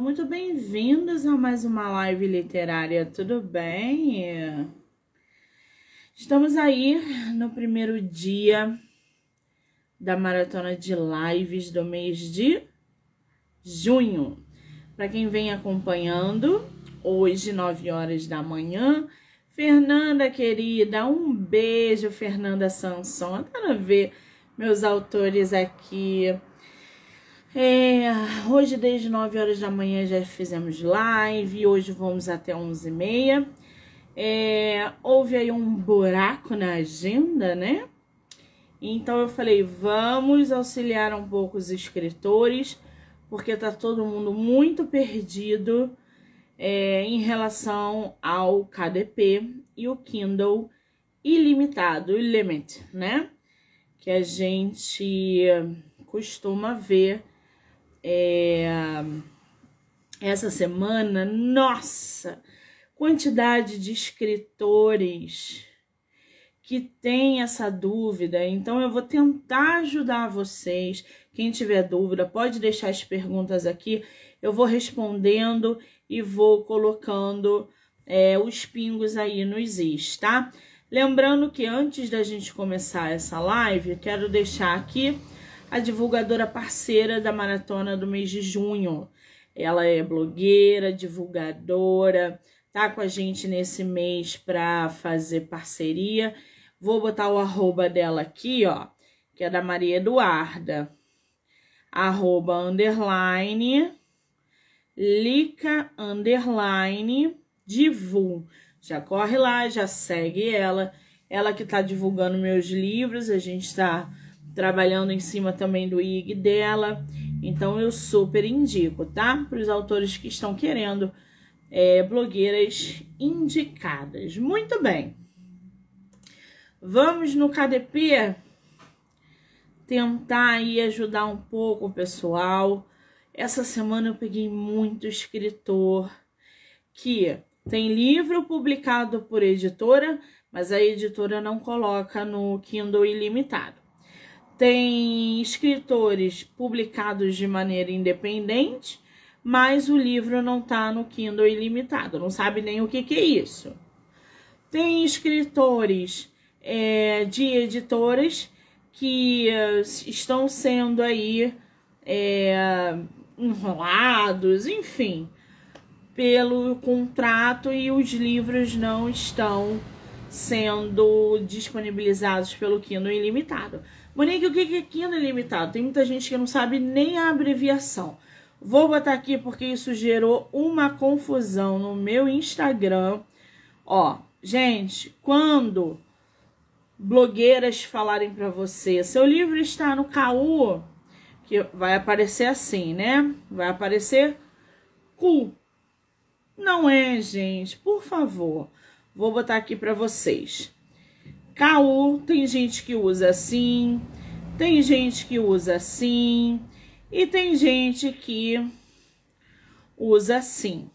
Muito bem-vindos a mais uma live literária, tudo bem? Estamos aí no primeiro dia da maratona de lives do mês de junho. Para quem vem acompanhando, hoje, 9 horas da manhã, Fernanda querida, um beijo, Fernanda Sanson. para ver meus autores aqui é, hoje, desde 9 horas da manhã, já fizemos live. Hoje vamos até 11h30. É, houve aí um buraco na agenda, né? Então eu falei, vamos auxiliar um pouco os escritores, porque tá todo mundo muito perdido é, em relação ao KDP e o Kindle ilimitado, limit, né? Que a gente costuma ver é, essa semana, nossa, quantidade de escritores que tem essa dúvida. Então eu vou tentar ajudar vocês. Quem tiver dúvida, pode deixar as perguntas aqui. Eu vou respondendo e vou colocando é, os pingos aí nos is, tá? Lembrando que antes da gente começar essa live, quero deixar aqui a divulgadora parceira da maratona do mês de junho. Ela é blogueira, divulgadora, tá com a gente nesse mês para fazer parceria. Vou botar o arroba dela aqui, ó, que é da Maria Eduarda. Arroba underline, lica underline, divu. Já corre lá, já segue ela. Ela que tá divulgando meus livros, a gente tá trabalhando em cima também do IG dela. Então eu super indico, tá? Para os autores que estão querendo é, blogueiras indicadas. Muito bem. Vamos no KDP tentar aí ajudar um pouco o pessoal. Essa semana eu peguei muito escritor que tem livro publicado por editora, mas a editora não coloca no Kindle ilimitado tem escritores publicados de maneira independente, mas o livro não está no Kindle ilimitado, não sabe nem o que, que é isso. Tem escritores é, de editoras que eh, estão sendo aí é, enrolados, enfim, pelo contrato e os livros não estão sendo disponibilizados pelo Kindle ilimitado. Monique, o que é quino ilimitado? Tem muita gente que não sabe nem a abreviação. Vou botar aqui porque isso gerou uma confusão no meu Instagram. Ó, gente, quando blogueiras falarem para você, seu livro está no CAU, que vai aparecer assim, né? Vai aparecer cu. Não é, gente, por favor. Vou botar aqui para vocês caô, tem gente que usa assim, tem gente que usa assim e tem gente que usa assim,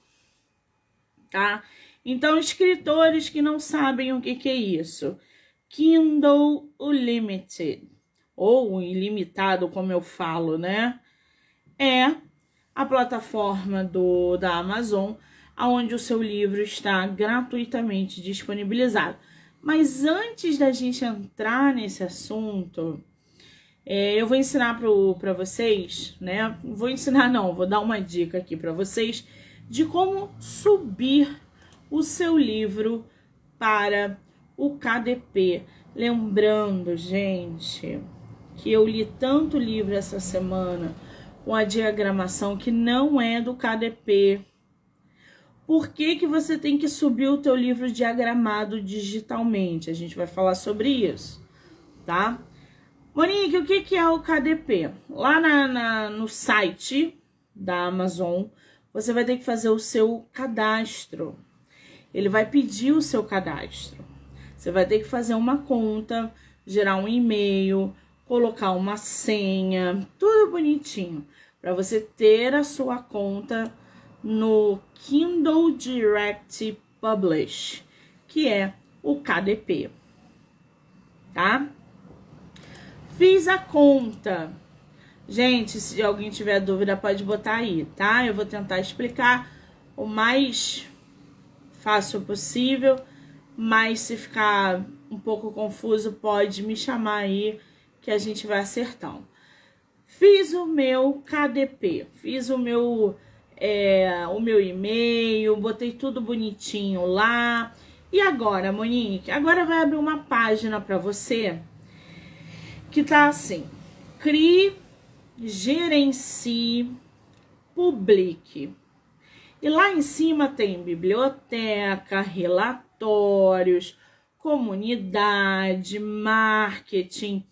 tá? Então, escritores que não sabem o que, que é isso, Kindle Unlimited, ou ilimitado, como eu falo, né? É a plataforma do, da Amazon, onde o seu livro está gratuitamente disponibilizado. Mas antes da gente entrar nesse assunto, é, eu vou ensinar para vocês, né? Vou ensinar, não, vou dar uma dica aqui para vocês de como subir o seu livro para o KDP. Lembrando, gente, que eu li tanto livro essa semana com a diagramação que não é do KDP, por que, que você tem que subir o teu livro diagramado digitalmente? A gente vai falar sobre isso, tá? Monique, o que, que é o KDP? Lá na, na, no site da Amazon, você vai ter que fazer o seu cadastro. Ele vai pedir o seu cadastro. Você vai ter que fazer uma conta, gerar um e-mail, colocar uma senha, tudo bonitinho, para você ter a sua conta no Kindle Direct Publish, que é o KDP, tá? Fiz a conta. Gente, se alguém tiver dúvida, pode botar aí, tá? Eu vou tentar explicar o mais fácil possível, mas se ficar um pouco confuso, pode me chamar aí que a gente vai acertando. Fiz o meu KDP, fiz o meu é, o meu e-mail, botei tudo bonitinho lá. E agora, Monique? Agora vai abrir uma página para você que tá assim: crie, gerencie, publique. E lá em cima tem biblioteca, relatórios, comunidade, marketing,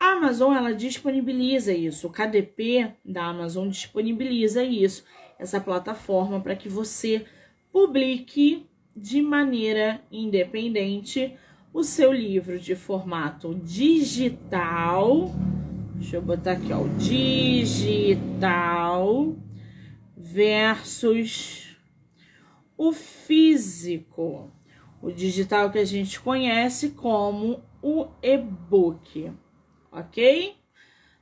a Amazon ela disponibiliza isso, o KDP da Amazon disponibiliza isso, essa plataforma para que você publique de maneira independente o seu livro de formato digital. Deixa eu botar aqui, ó, digital versus o físico. O digital que a gente conhece como o e-book ok?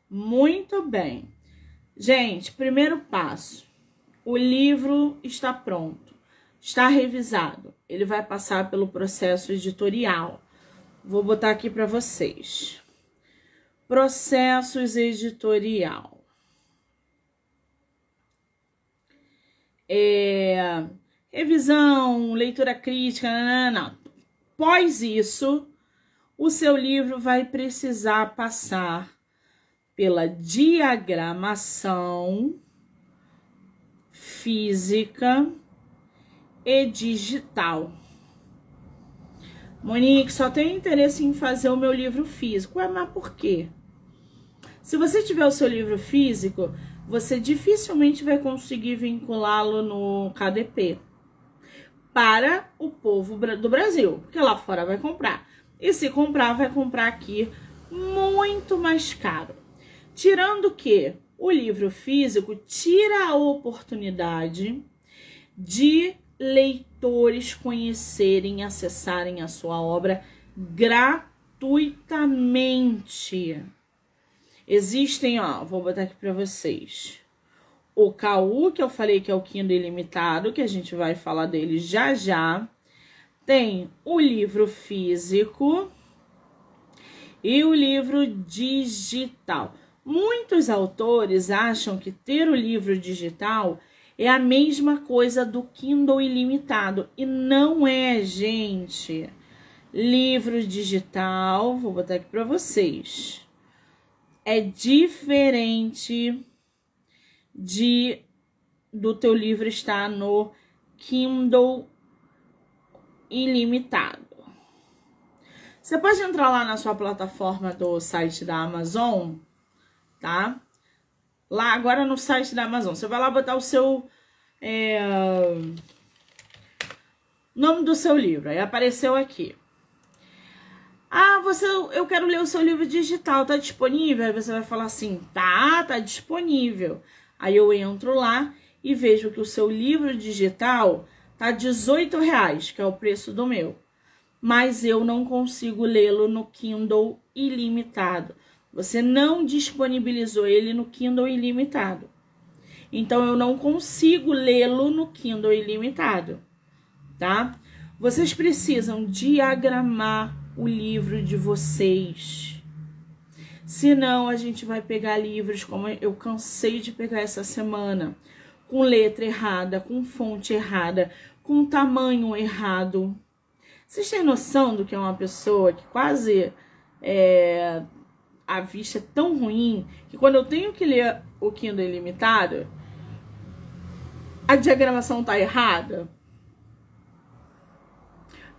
Muito bem. Gente, primeiro passo: o livro está pronto, está revisado. Ele vai passar pelo processo editorial. Vou botar aqui para vocês. Processos editorial. É, revisão, leitura crítica, não, não, não. Pós isso, o seu livro vai precisar passar pela diagramação física e digital. Monique, só tenho interesse em fazer o meu livro físico. Ué, mas por quê? Se você tiver o seu livro físico, você dificilmente vai conseguir vinculá-lo no KDP para o povo do Brasil, porque lá fora vai comprar. E se comprar, vai comprar aqui muito mais caro. Tirando que o livro físico tira a oportunidade de leitores conhecerem, acessarem a sua obra gratuitamente. Existem, ó, vou botar aqui para vocês. O KU, que eu falei que é o Kindle ilimitado, que a gente vai falar dele já já tem o livro físico e o livro digital. Muitos autores acham que ter o livro digital é a mesma coisa do Kindle ilimitado e não é, gente. Livro digital, vou botar aqui para vocês. É diferente de do teu livro estar no Kindle ilimitado. Você pode entrar lá na sua plataforma do site da Amazon, tá? Lá agora no site da Amazon, você vai lá botar o seu é, nome do seu livro. Aí apareceu aqui. Ah, você, eu quero ler o seu livro digital, tá disponível? Aí você vai falar assim, tá, tá disponível. Aí eu entro lá e vejo que o seu livro digital Tá 18 reais, que é o preço do meu. Mas eu não consigo lê-lo no Kindle ilimitado. Você não disponibilizou ele no Kindle ilimitado. Então eu não consigo lê-lo no Kindle ilimitado, tá? Vocês precisam diagramar o livro de vocês. Senão a gente vai pegar livros como eu cansei de pegar essa semana com letra errada, com fonte errada, com tamanho errado. Vocês têm noção do que é uma pessoa que quase é, a vista é tão ruim que quando eu tenho que ler o Kindle ilimitado, a diagramação tá errada?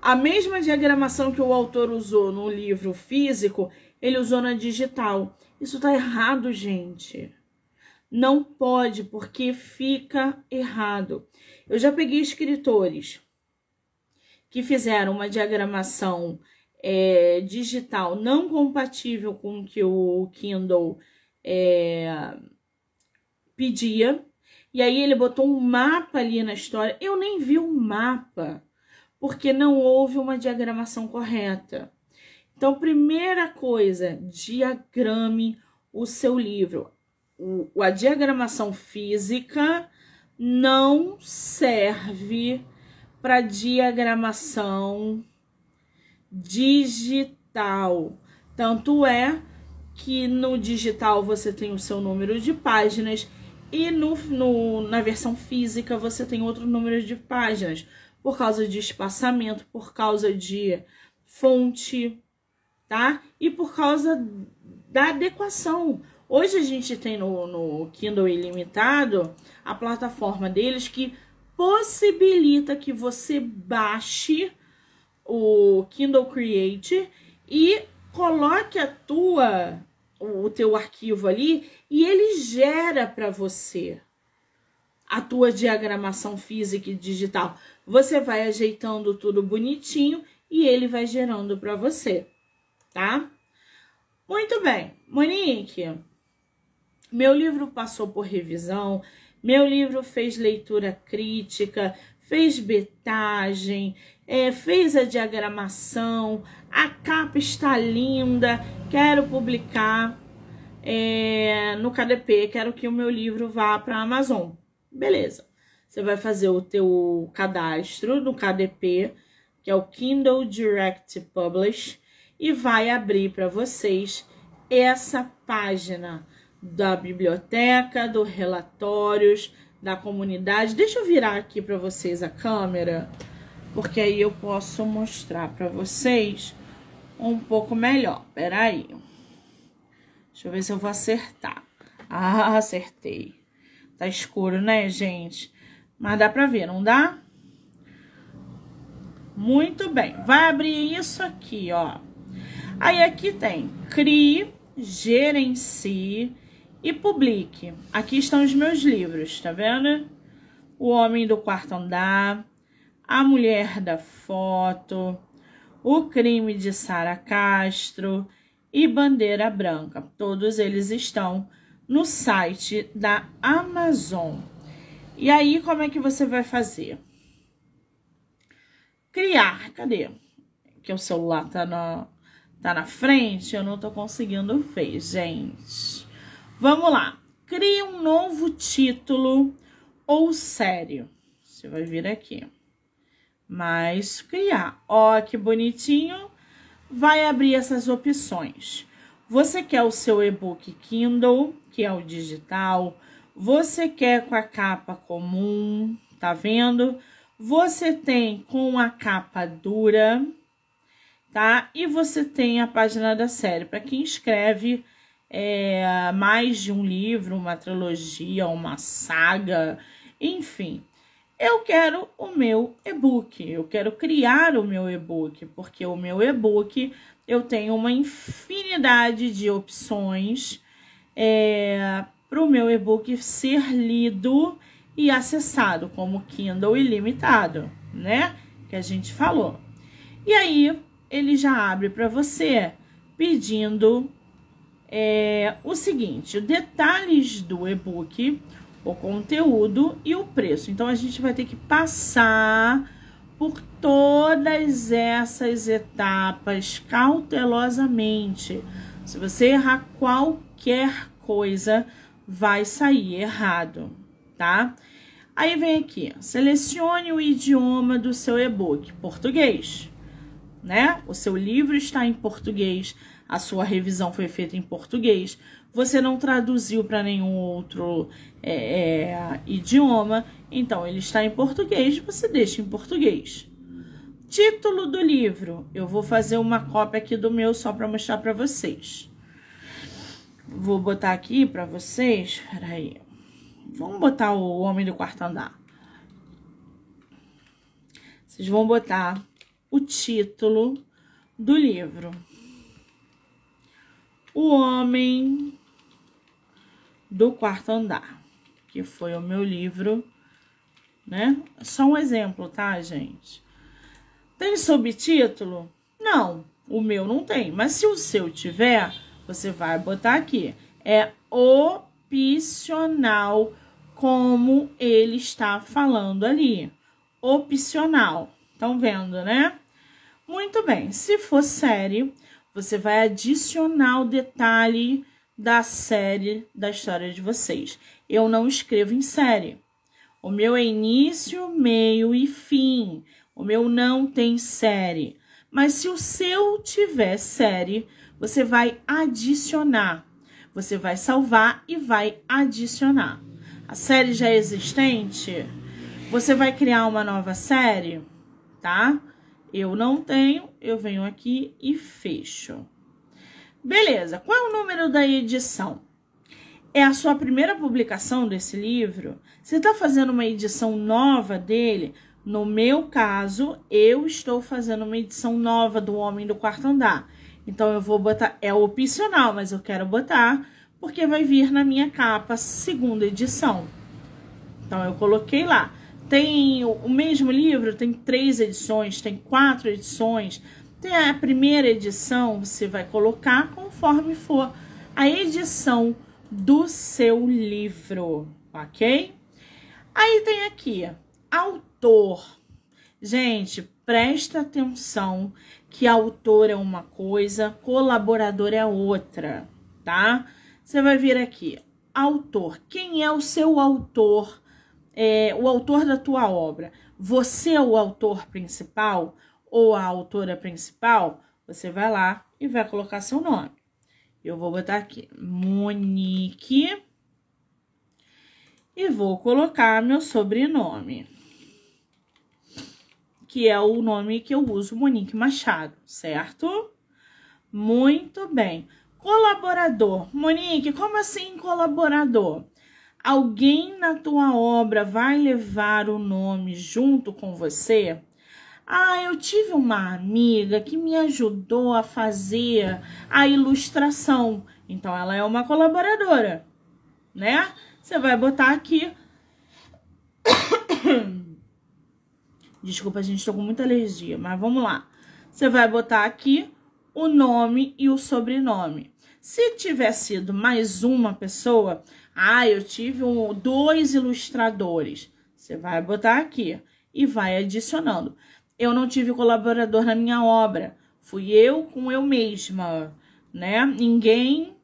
A mesma diagramação que o autor usou no livro físico, ele usou na digital. Isso tá errado, gente não pode, porque fica errado. Eu já peguei escritores que fizeram uma diagramação é, digital não compatível com o que o Kindle é, pedia. E aí ele botou um mapa ali na história. Eu nem vi o um mapa, porque não houve uma diagramação correta. Então, primeira coisa, diagrame o seu livro o, a diagramação física não serve para diagramação digital. Tanto é que no digital você tem o seu número de páginas e no, no, na versão física você tem outro número de páginas, por causa de espaçamento, por causa de fonte, tá? E por causa da adequação. Hoje a gente tem no, no Kindle Ilimitado a plataforma deles que possibilita que você baixe o Kindle Create e coloque a tua o teu arquivo ali e ele gera para você a tua diagramação física e digital. Você vai ajeitando tudo bonitinho e ele vai gerando para você, tá? Muito bem. Monique, meu livro passou por revisão, meu livro fez leitura crítica, fez betagem, é, fez a diagramação, a capa está linda, quero publicar é, no KDP, quero que o meu livro vá para a Amazon. Beleza. Você vai fazer o teu cadastro no KDP, que é o Kindle Direct Publish, e vai abrir para vocês essa página da biblioteca, do relatórios, da comunidade. Deixa eu virar aqui para vocês a câmera, porque aí eu posso mostrar para vocês um pouco melhor. Peraí. Deixa eu ver se eu vou acertar. Ah, acertei. Tá escuro, né, gente? Mas dá para ver, não dá? Muito bem. Vai abrir isso aqui, ó. Aí aqui tem CRI, gerencie, e publique. Aqui estão os meus livros, tá vendo? O Homem do Quarto Andar, A Mulher da Foto, O Crime de Sara Castro e Bandeira Branca. Todos eles estão no site da Amazon. E aí, como é que você vai fazer? Criar, cadê? Que o celular tá na, tá na frente, eu não tô conseguindo ver, gente. Vamos lá. Crie um novo título ou sério. Você vai vir aqui. mais criar. Ó, que bonitinho. Vai abrir essas opções. Você quer o seu e-book Kindle, que é o digital. Você quer com a capa comum, tá vendo? Você tem com a capa dura, tá? E você tem a página da série. Para quem escreve é, mais de um livro, uma trilogia, uma saga, enfim. Eu quero o meu e-book, eu quero criar o meu e-book, porque o meu e-book eu tenho uma infinidade de opções é, para o meu e-book ser lido e acessado como Kindle ilimitado, né? Que a gente falou. E aí ele já abre para você pedindo é, o seguinte, detalhes do e-book, o conteúdo e o preço. Então, a gente vai ter que passar por todas essas etapas cautelosamente. Se você errar qualquer coisa, vai sair errado, tá? Aí vem aqui, selecione o idioma do seu e-book, português, né? O seu livro está em português a sua revisão foi feita em português, você não traduziu para nenhum outro é, é, idioma, então ele está em português, você deixa em português. Título do livro: eu vou fazer uma cópia aqui do meu só para mostrar para vocês. Vou botar aqui para vocês. Peraí. Vamos botar o Homem do Quarto Andar. Vocês vão botar o título do livro. O Homem do Quarto Andar, que foi o meu livro, né? Só um exemplo, tá, gente? Tem subtítulo? Não, o meu não tem, mas se o seu tiver, você vai botar aqui. É opcional como ele está falando ali. Opcional. Estão vendo, né? Muito bem. Se for série, você vai adicionar o detalhe da série da história de vocês. Eu não escrevo em série. O meu é início, meio e fim. O meu não tem série. Mas se o seu tiver série, você vai adicionar. Você vai salvar e vai adicionar. A série já é existente, você vai criar uma nova série, tá? Eu não tenho, eu venho aqui e fecho. Beleza, qual é o número da edição? É a sua primeira publicação desse livro? Você está fazendo uma edição nova dele? No meu caso, eu estou fazendo uma edição nova do Homem do Quarto Andar. Então, eu vou botar, é opcional, mas eu quero botar, porque vai vir na minha capa segunda edição. Então, eu coloquei lá. Tem o mesmo livro, tem três edições, tem quatro edições. Tem a primeira edição, você vai colocar conforme for a edição do seu livro, ok? Aí tem aqui, autor. Gente, presta atenção que autor é uma coisa, colaborador é outra, tá? Você vai vir aqui, autor. Quem é o seu autor é, o autor da tua obra. Você é o autor principal ou a autora principal? Você vai lá e vai colocar seu nome. Eu vou botar aqui Monique e vou colocar meu sobrenome, que é o nome que eu uso, Monique Machado, certo? Muito bem. Colaborador. Monique, como assim colaborador? alguém na tua obra vai levar o nome junto com você? Ah, eu tive uma amiga que me ajudou a fazer a ilustração. Então ela é uma colaboradora, né? Você vai botar aqui. Desculpa, gente, estou com muita alergia, mas vamos lá. Você vai botar aqui o nome e o sobrenome. Se tiver sido mais uma pessoa, ah, eu tive um, dois ilustradores. Você vai botar aqui e vai adicionando. Eu não tive colaborador na minha obra. Fui eu com eu mesma, né? Ninguém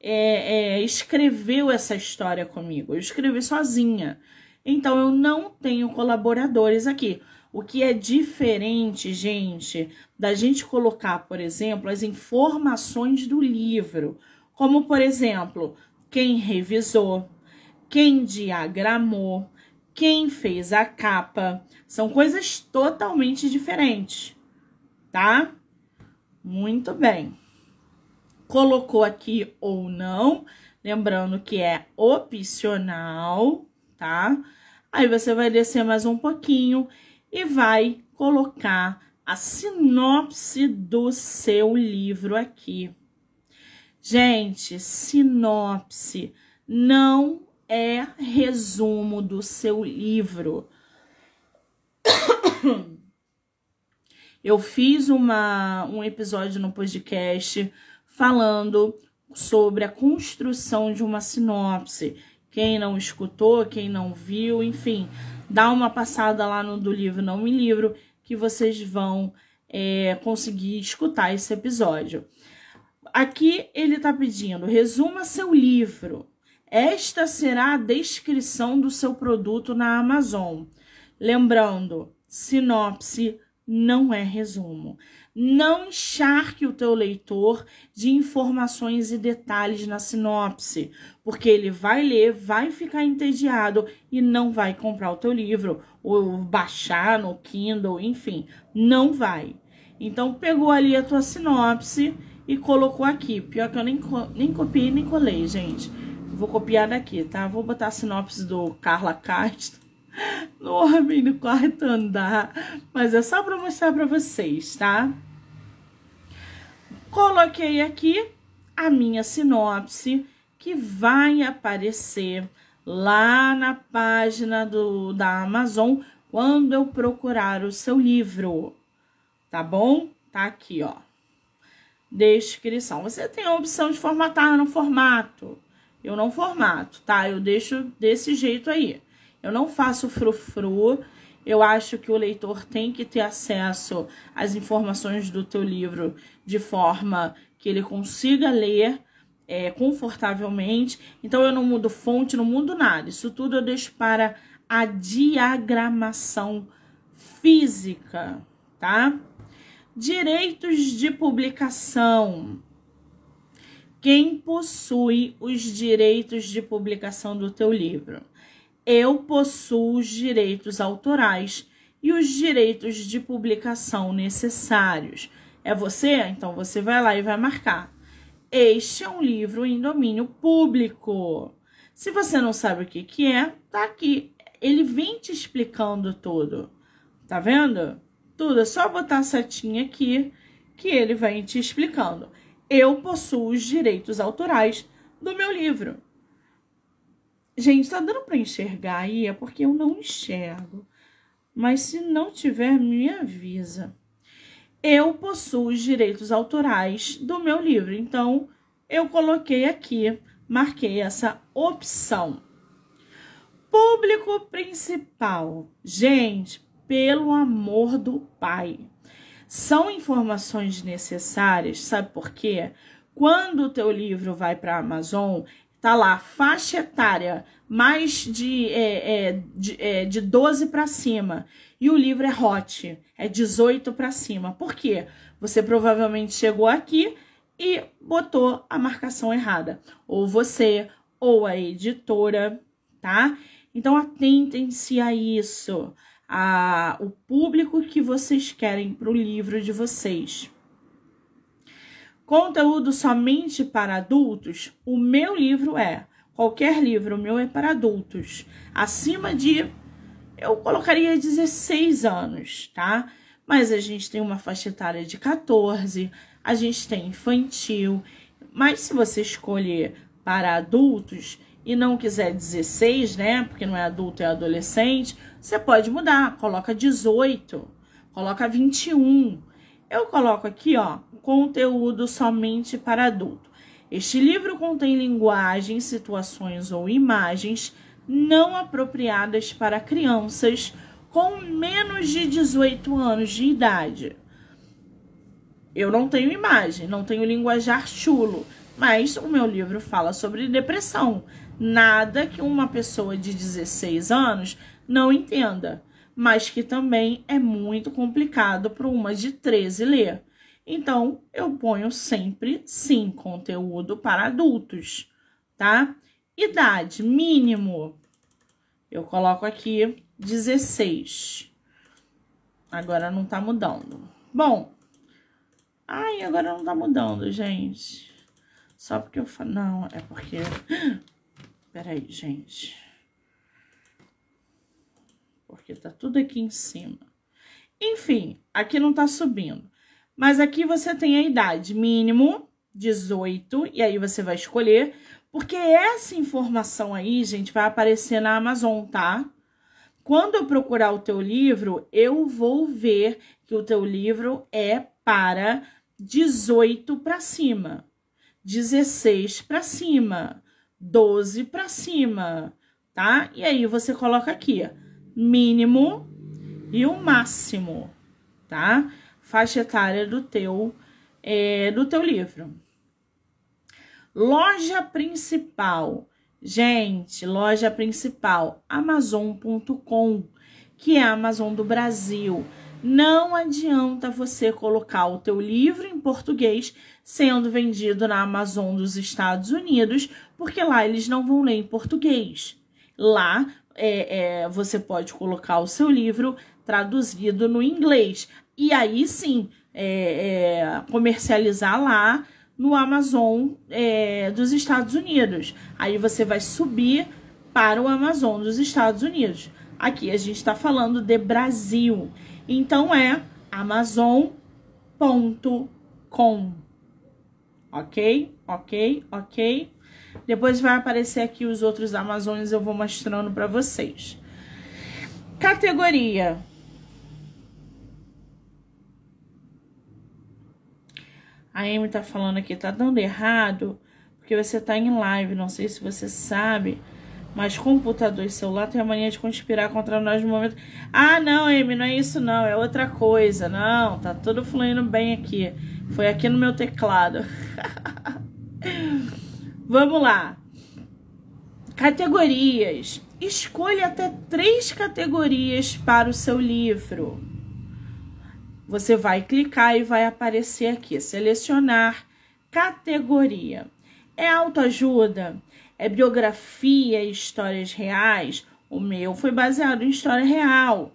é, é, escreveu essa história comigo. Eu escrevi sozinha. Então, eu não tenho colaboradores aqui. O que é diferente, gente, da gente colocar, por exemplo, as informações do livro. Como, por exemplo, quem revisou, quem diagramou, quem fez a capa. São coisas totalmente diferentes, tá? Muito bem. Colocou aqui ou não, lembrando que é opcional, tá? Aí você vai descer mais um pouquinho e vai colocar a sinopse do seu livro aqui. Gente, sinopse não é resumo do seu livro. Eu fiz uma, um episódio no podcast falando sobre a construção de uma sinopse. Quem não escutou, quem não viu, enfim, dá uma passada lá no do livro Não Me Livro que vocês vão é, conseguir escutar esse episódio. Aqui ele está pedindo: resuma seu livro. Esta será a descrição do seu produto na Amazon. Lembrando, sinopse não é resumo. Não encharque o teu leitor de informações e detalhes na sinopse, porque ele vai ler, vai ficar entediado e não vai comprar o teu livro ou baixar no Kindle, enfim, não vai. Então pegou ali a tua sinopse e colocou aqui. Pior que eu nem, nem copiei nem colei, gente. Vou copiar daqui, tá? Vou botar a sinopse do Carla Castro no Homem no Quarto Andar. Mas é só para mostrar para vocês, tá? Coloquei aqui a minha sinopse que vai aparecer lá na página do, da Amazon quando eu procurar o seu livro, tá bom? Tá aqui, ó descrição. Você tem a opção de formatar no formato. Eu não formato, tá? Eu deixo desse jeito aí. Eu não faço frufru. Eu acho que o leitor tem que ter acesso às informações do teu livro de forma que ele consiga ler é, confortavelmente. Então eu não mudo fonte, não mudo nada. Isso tudo eu deixo para a diagramação física, tá? Direitos de publicação. Quem possui os direitos de publicação do teu livro? Eu possuo os direitos autorais e os direitos de publicação necessários. É você? Então você vai lá e vai marcar. Este é um livro em domínio público. Se você não sabe o que, que é, tá aqui. Ele vem te explicando tudo. Tá vendo? tudo. É só botar a setinha aqui que ele vai te explicando. Eu possuo os direitos autorais do meu livro. Gente, tá dando para enxergar aí? É porque eu não enxergo. Mas se não tiver, me avisa. Eu possuo os direitos autorais do meu livro. Então, eu coloquei aqui, marquei essa opção. Público principal. Gente, pelo amor do Pai. São informações necessárias, sabe por quê? Quando o teu livro vai para a Amazon, tá lá, faixa etária, mais de, é, é, de, é, de 12 para cima. E o livro é hot, é 18 para cima. Por quê? Você provavelmente chegou aqui e botou a marcação errada. Ou você, ou a editora, tá? Então atentem-se a isso a, o público que vocês querem para o livro de vocês. Conteúdo somente para adultos? O meu livro é. Qualquer livro, o meu é para adultos. Acima de. Eu colocaria 16 anos, tá? Mas a gente tem uma faixa etária de 14, a gente tem infantil. Mas se você escolher para adultos, e não quiser 16, né? Porque não é adulto, é adolescente, você pode mudar, coloca 18, coloca 21. Eu coloco aqui, ó, conteúdo somente para adulto. Este livro contém linguagens, situações ou imagens não apropriadas para crianças com menos de 18 anos de idade. Eu não tenho imagem, não tenho linguajar chulo, mas o meu livro fala sobre depressão. Nada que uma pessoa de 16 anos não entenda, mas que também é muito complicado para uma de 13 ler. Então, eu ponho sempre sim conteúdo para adultos, tá? Idade mínimo. Eu coloco aqui 16. Agora não tá mudando. Bom, ai, agora não tá mudando, gente. Só porque eu falo. Não, é porque Peraí, gente. Porque tá tudo aqui em cima. Enfim, aqui não tá subindo. Mas aqui você tem a idade mínimo, 18, e aí você vai escolher. Porque essa informação aí, gente, vai aparecer na Amazon, tá? Quando eu procurar o teu livro, eu vou ver que o teu livro é para 18 para cima, 16 para cima. 12 para cima, tá? E aí você coloca aqui, ó, mínimo e o máximo, tá? Faixa etária do teu, é, do teu livro. Loja principal. Gente, loja principal, amazon.com, que é a Amazon do Brasil. Não adianta você colocar o teu livro em português sendo vendido na Amazon dos Estados Unidos, porque lá eles não vão ler em português. Lá é, é, você pode colocar o seu livro traduzido no inglês e aí sim é, é comercializar lá no Amazon é, dos Estados Unidos. Aí você vai subir para o Amazon dos Estados Unidos. Aqui a gente está falando de Brasil. Então é amazon.com. Ok? Ok? Ok? Depois vai aparecer aqui os outros Amazons, eu vou mostrando para vocês. Categoria. A Amy tá falando aqui, tá dando errado, porque você tá em live, não sei se você sabe, mas computador e celular tem a mania de conspirar contra nós no momento. Ah, não, Amy, não é isso não, é outra coisa. Não, tá tudo fluindo bem aqui. Foi aqui no meu teclado. Vamos lá. Categorias. Escolha até três categorias para o seu livro. Você vai clicar e vai aparecer aqui. Selecionar categoria. É autoajuda? é biografia e histórias reais. O meu foi baseado em história real.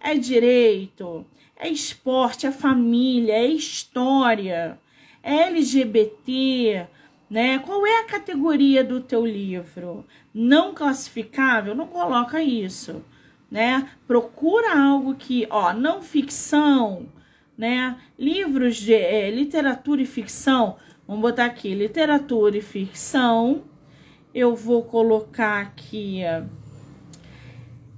É direito, é esporte, é família, é história, é LGBT, né? Qual é a categoria do teu livro? Não classificável? Não coloca isso, né? Procura algo que, ó, não ficção, né? Livros de é, literatura e ficção. Vamos botar aqui, literatura e ficção eu vou colocar aqui. É,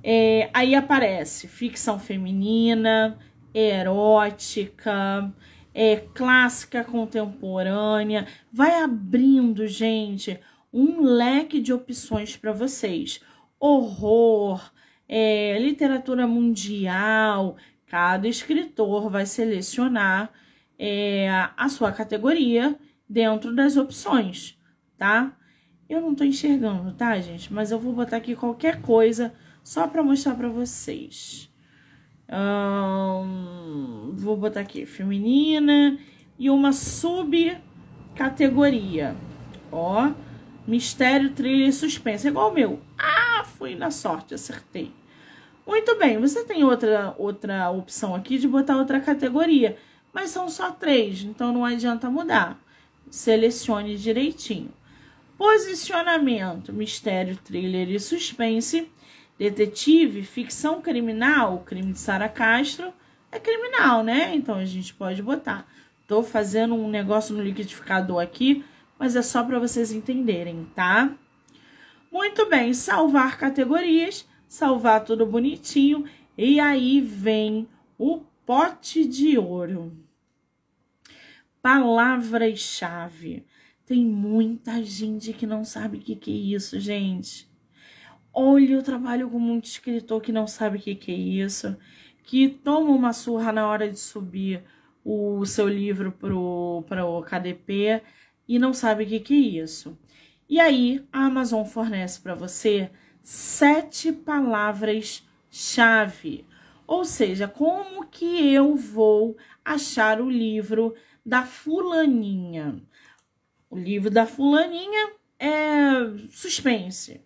é, aí aparece ficção feminina, erótica, é, clássica contemporânea. Vai abrindo, gente, um leque de opções para vocês. Horror, é, literatura mundial. Cada escritor vai selecionar é, a sua categoria dentro das opções, tá? Eu não tô enxergando, tá, gente? Mas eu vou botar aqui qualquer coisa só pra mostrar pra vocês. vou botar aqui feminina e uma subcategoria. Ó, mistério, trilha e suspense. É igual o meu. Ah, fui na sorte, acertei. Muito bem, você tem outra, outra opção aqui de botar outra categoria, mas são só três, então não adianta mudar. Selecione direitinho. Posicionamento, mistério, thriller e suspense. Detetive, ficção criminal, o crime de Sara Castro é criminal, né? Então a gente pode botar. Tô fazendo um negócio no liquidificador aqui, mas é só para vocês entenderem, tá? Muito bem, salvar categorias, salvar tudo bonitinho e aí vem o pote de ouro. Palavras-chave. Tem muita gente que não sabe o que, que é isso, gente. Olha, eu trabalho com muito escritor que não sabe o que, que é isso, que toma uma surra na hora de subir o seu livro pro, pro KDP e não sabe o que, que é isso. E aí, a Amazon fornece para você sete palavras-chave. Ou seja, como que eu vou achar o livro da fulaninha? O livro da fulaninha é suspense.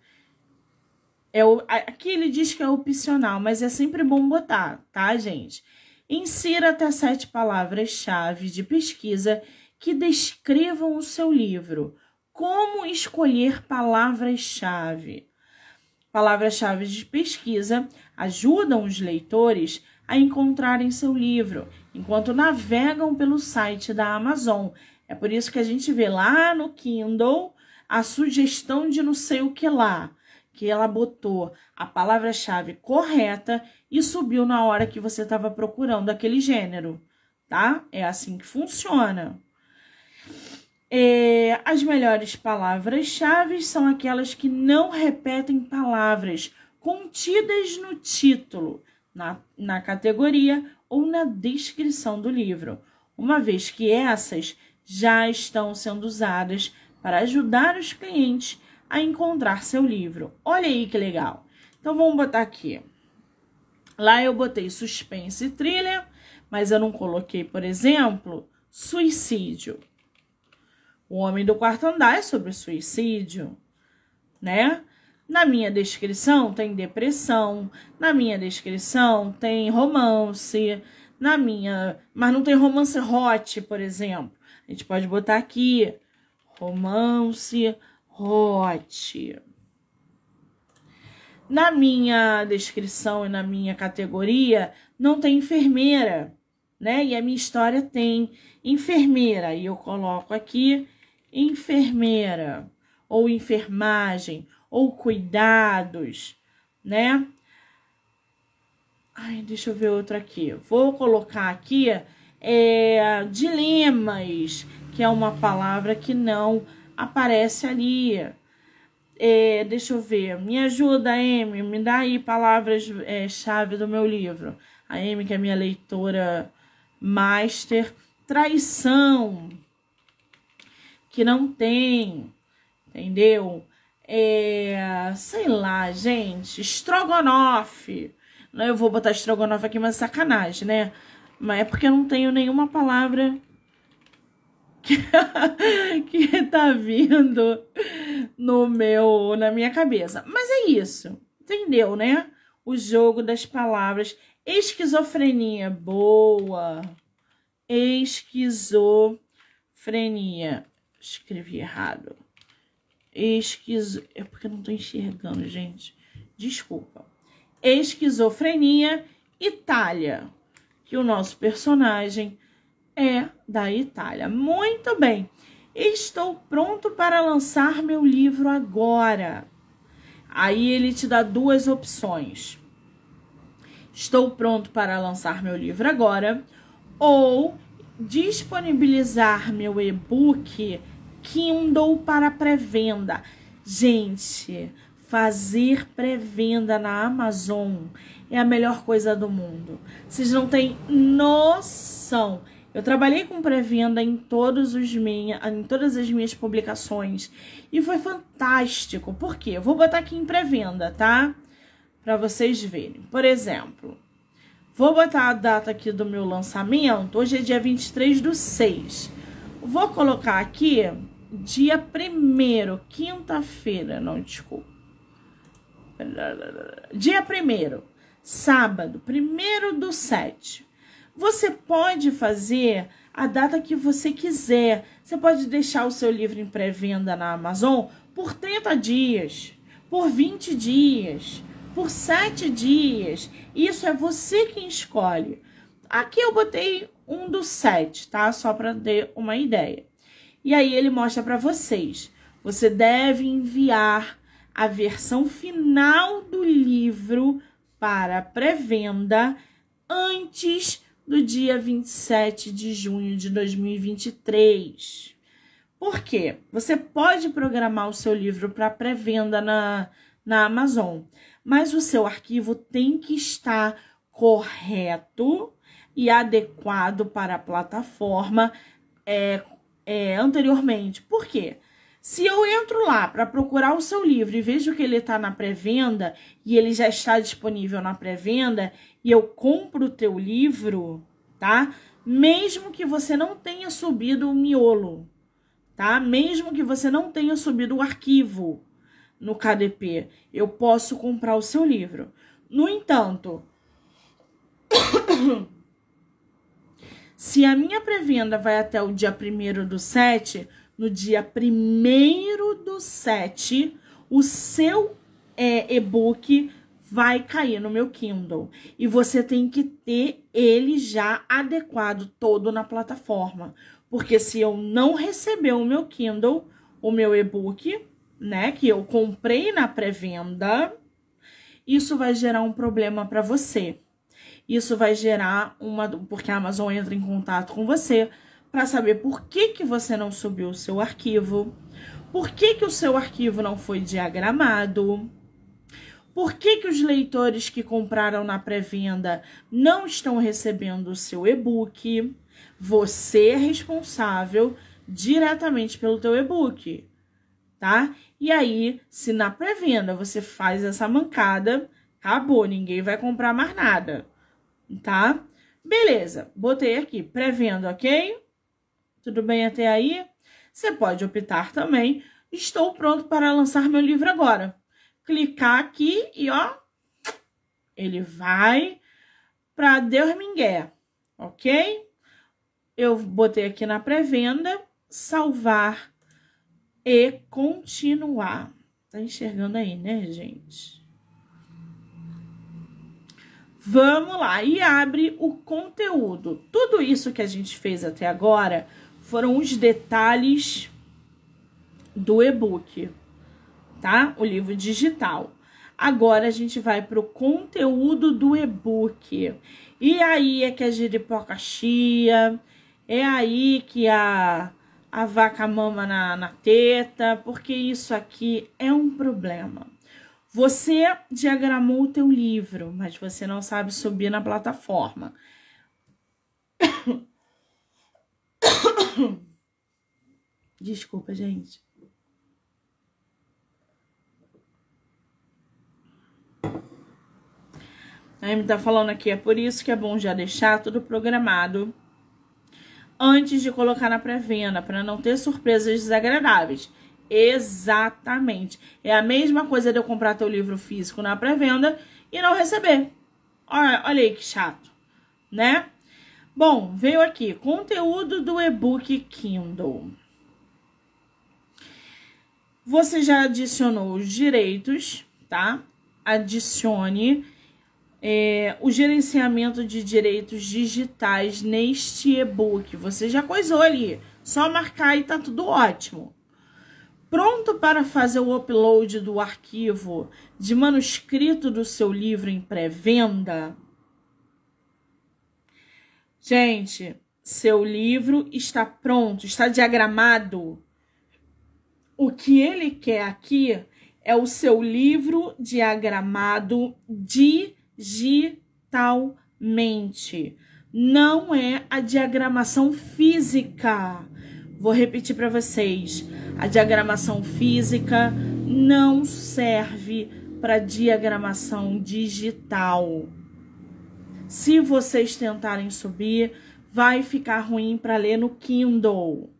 É o, aqui ele diz que é opcional, mas é sempre bom botar, tá, gente? Insira até sete palavras-chave de pesquisa que descrevam o seu livro. Como escolher palavras-chave? Palavras-chave de pesquisa ajudam os leitores a encontrarem seu livro enquanto navegam pelo site da Amazon é por isso que a gente vê lá no Kindle a sugestão de não sei o que lá, que ela botou a palavra-chave correta e subiu na hora que você estava procurando aquele gênero, tá? É assim que funciona. É, as melhores palavras-chave são aquelas que não repetem palavras contidas no título, na, na categoria ou na descrição do livro, uma vez que essas já estão sendo usadas para ajudar os clientes a encontrar seu livro. Olha aí que legal. Então vamos botar aqui. Lá eu botei suspense e thriller, mas eu não coloquei, por exemplo, suicídio. O Homem do Quarto Andar é sobre suicídio, né? Na minha descrição tem depressão, na minha descrição tem romance, na minha, mas não tem romance hot, por exemplo. A gente pode botar aqui romance hot. Na minha descrição e na minha categoria não tem enfermeira, né? E a minha história tem enfermeira e eu coloco aqui enfermeira ou enfermagem ou cuidados, né? Ai, deixa eu ver outro aqui. Vou colocar aqui é, dilemas, que é uma palavra que não aparece ali. É, deixa eu ver, me ajuda, Amy, me dá aí palavras-chave é, do meu livro. A Amy, que é minha leitora master, traição, que não tem, entendeu? É, sei lá, gente, estrogonofe. Eu vou botar estrogonofe aqui, mas sacanagem, né? Mas é porque eu não tenho nenhuma palavra que, que tá vindo no meu, na minha cabeça. Mas é isso, entendeu, né? O jogo das palavras. Esquizofrenia, boa. Esquizofrenia. Escrevi errado. Esquizo... É porque eu não tô enxergando, gente. Desculpa. Esquizofrenia, Itália que o nosso personagem é da Itália. Muito bem, estou pronto para lançar meu livro agora. Aí ele te dá duas opções. Estou pronto para lançar meu livro agora ou disponibilizar meu e-book Kindle para pré-venda. Gente, Fazer pré-venda na Amazon é a melhor coisa do mundo. Vocês não têm noção. Eu trabalhei com pré-venda em, todos os minha, em todas as minhas publicações e foi fantástico. Por quê? Eu vou botar aqui em pré-venda, tá? Para vocês verem. Por exemplo, vou botar a data aqui do meu lançamento. Hoje é dia 23 do 6. Vou colocar aqui dia 1 quinta-feira, não, desculpa. Dia 1 sábado, 1 do sete. Você pode fazer a data que você quiser. Você pode deixar o seu livro em pré-venda na Amazon por 30 dias, por 20 dias, por 7 dias. Isso é você quem escolhe. Aqui eu botei um dos 7, tá? Só para ter uma ideia. E aí ele mostra para vocês. Você deve enviar a versão final do livro para pré-venda antes do dia 27 de junho de 2023. Por quê? Você pode programar o seu livro para pré-venda na, na Amazon, mas o seu arquivo tem que estar correto e adequado para a plataforma é, é, anteriormente. Por quê? Se eu entro lá para procurar o seu livro e vejo que ele está na pré-venda e ele já está disponível na pré-venda e eu compro o teu livro, tá? Mesmo que você não tenha subido o miolo, tá? Mesmo que você não tenha subido o arquivo no KDP, eu posso comprar o seu livro. No entanto, se a minha pré-venda vai até o dia 1 do 7, no dia 1 do 7, o seu é, e-book vai cair no meu Kindle. E você tem que ter ele já adequado todo na plataforma. Porque se eu não receber o meu Kindle, o meu e-book, né, que eu comprei na pré-venda, isso vai gerar um problema para você. Isso vai gerar uma. Porque a Amazon entra em contato com você para saber por que, que você não subiu o seu arquivo, por que, que o seu arquivo não foi diagramado, por que, que os leitores que compraram na pré-venda não estão recebendo o seu e-book. Você é responsável diretamente pelo teu e-book, tá? E aí, se na pré-venda você faz essa mancada, acabou, ninguém vai comprar mais nada, tá? Beleza, botei aqui pré-venda, ok? Tudo bem até aí? Você pode optar também, estou pronto para lançar meu livro agora. Clicar aqui e ó, ele vai para Deus ok? Eu botei aqui na pré-venda, salvar e continuar. Tá enxergando aí, né, gente? Vamos lá, e abre o conteúdo. Tudo isso que a gente fez até agora foram os detalhes do e-book, tá? O livro digital. Agora a gente vai para o conteúdo do e-book. E aí é que a giripoca chia, é aí que a, a vaca mama na, na teta, porque isso aqui é um problema. Você diagramou o teu livro, mas você não sabe subir na plataforma. Desculpa, gente. A me tá falando aqui, é por isso que é bom já deixar tudo programado antes de colocar na pré-venda, para não ter surpresas desagradáveis. Exatamente. É a mesma coisa de eu comprar teu livro físico na pré-venda e não receber. Olha, olha aí que chato, né? Bom, veio aqui conteúdo do e-book Kindle. Você já adicionou os direitos, tá? Adicione é, o gerenciamento de direitos digitais neste e-book. Você já coisou ali, só marcar e tá tudo ótimo. Pronto para fazer o upload do arquivo de manuscrito do seu livro em pré-venda? Gente, seu livro está pronto, está diagramado. O que ele quer aqui é o seu livro diagramado digitalmente. Não é a diagramação física. Vou repetir para vocês: a diagramação física não serve para diagramação digital. Se vocês tentarem subir, vai ficar ruim para ler no Kindle.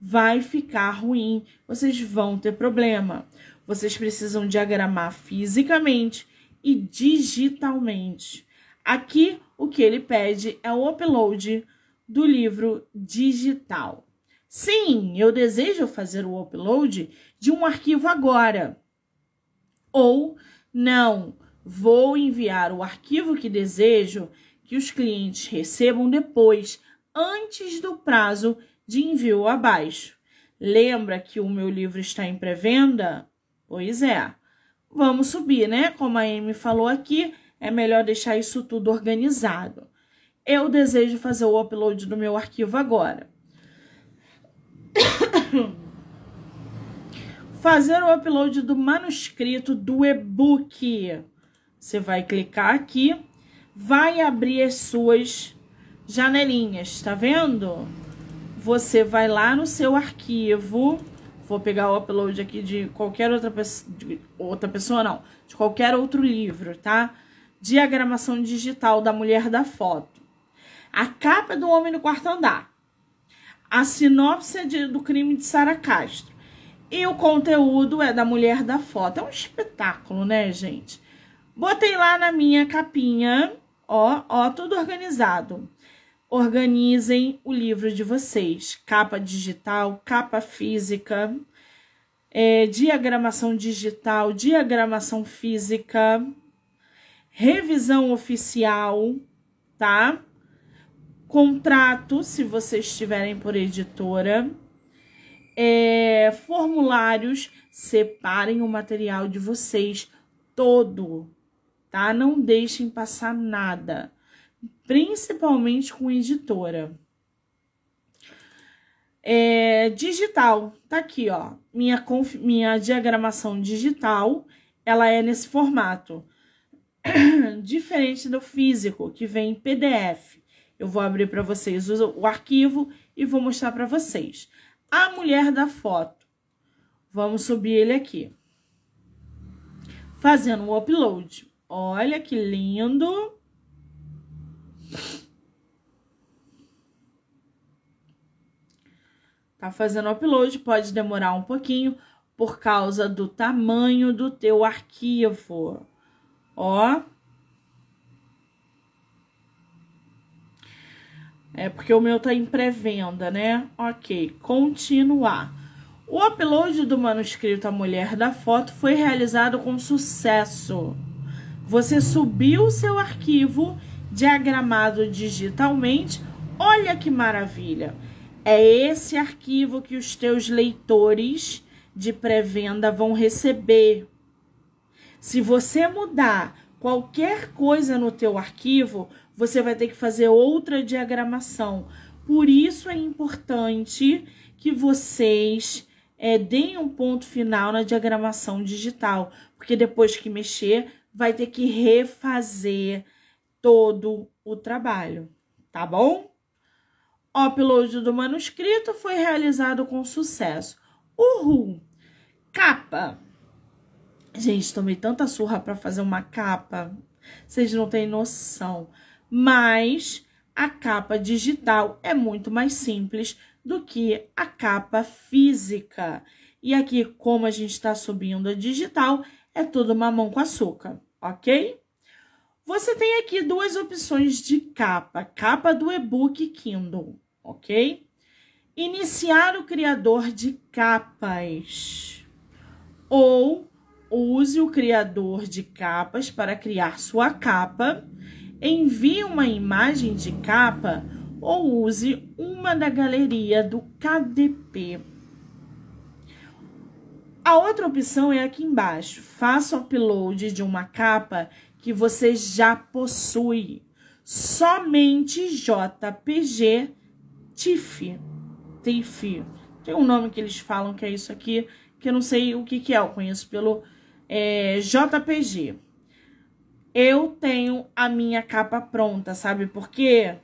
Vai ficar ruim, vocês vão ter problema. Vocês precisam diagramar fisicamente e digitalmente. Aqui o que ele pede é o upload do livro digital. Sim, eu desejo fazer o upload de um arquivo agora. Ou não, Vou enviar o arquivo que desejo que os clientes recebam depois, antes do prazo de envio abaixo. Lembra que o meu livro está em pré-venda? Pois é. Vamos subir, né? Como a Amy falou aqui, é melhor deixar isso tudo organizado. Eu desejo fazer o upload do meu arquivo agora. fazer o upload do manuscrito do e-book você vai clicar aqui, vai abrir as suas janelinhas, tá vendo? Você vai lá no seu arquivo, vou pegar o upload aqui de qualquer outra, de outra pessoa, não, de qualquer outro livro, tá? Diagramação digital da mulher da foto. A capa do homem no quarto andar. A sinopse de, do crime de Sara Castro. E o conteúdo é da mulher da foto. É um espetáculo, né, gente? Botei lá na minha capinha, ó, ó, tudo organizado. Organizem o livro de vocês. Capa digital, capa física, é, diagramação digital, diagramação física, revisão oficial, tá? Contrato, se vocês tiverem por editora. É, formulários, separem o material de vocês todo tá? Não deixem passar nada, principalmente com editora. É, digital, tá aqui, ó. Minha, minha diagramação digital, ela é nesse formato. Diferente do físico, que vem em PDF. Eu vou abrir para vocês o, o arquivo e vou mostrar para vocês. A mulher da foto. Vamos subir ele aqui. Fazendo o upload. Olha que lindo. Tá fazendo upload, pode demorar um pouquinho por causa do tamanho do teu arquivo. Ó. É porque o meu tá em pré-venda, né? Ok, continuar. O upload do manuscrito A Mulher da Foto foi realizado com sucesso. Você subiu o seu arquivo diagramado digitalmente. Olha que maravilha! É esse arquivo que os teus leitores de pré-venda vão receber. Se você mudar qualquer coisa no teu arquivo, você vai ter que fazer outra diagramação. Por isso é importante que vocês é, deem um ponto final na diagramação digital, porque depois que mexer, vai ter que refazer todo o trabalho, tá bom? O upload do manuscrito foi realizado com sucesso. Uhul! Capa. Gente, tomei tanta surra para fazer uma capa. Vocês não têm noção. Mas a capa digital é muito mais simples do que a capa física. E aqui, como a gente está subindo a digital, é tudo mamão com açúcar ok? Você tem aqui duas opções de capa, capa do e-book Kindle, ok? Iniciar o criador de capas ou use o criador de capas para criar sua capa, envie uma imagem de capa ou use uma da galeria do KDP. A outra opção é aqui embaixo. Faça o upload de uma capa que você já possui. Somente JPG TIFF. TIFF. Tem um nome que eles falam que é isso aqui, que eu não sei o que, que é, eu conheço pelo é, JPG. Eu tenho a minha capa pronta, sabe por quê?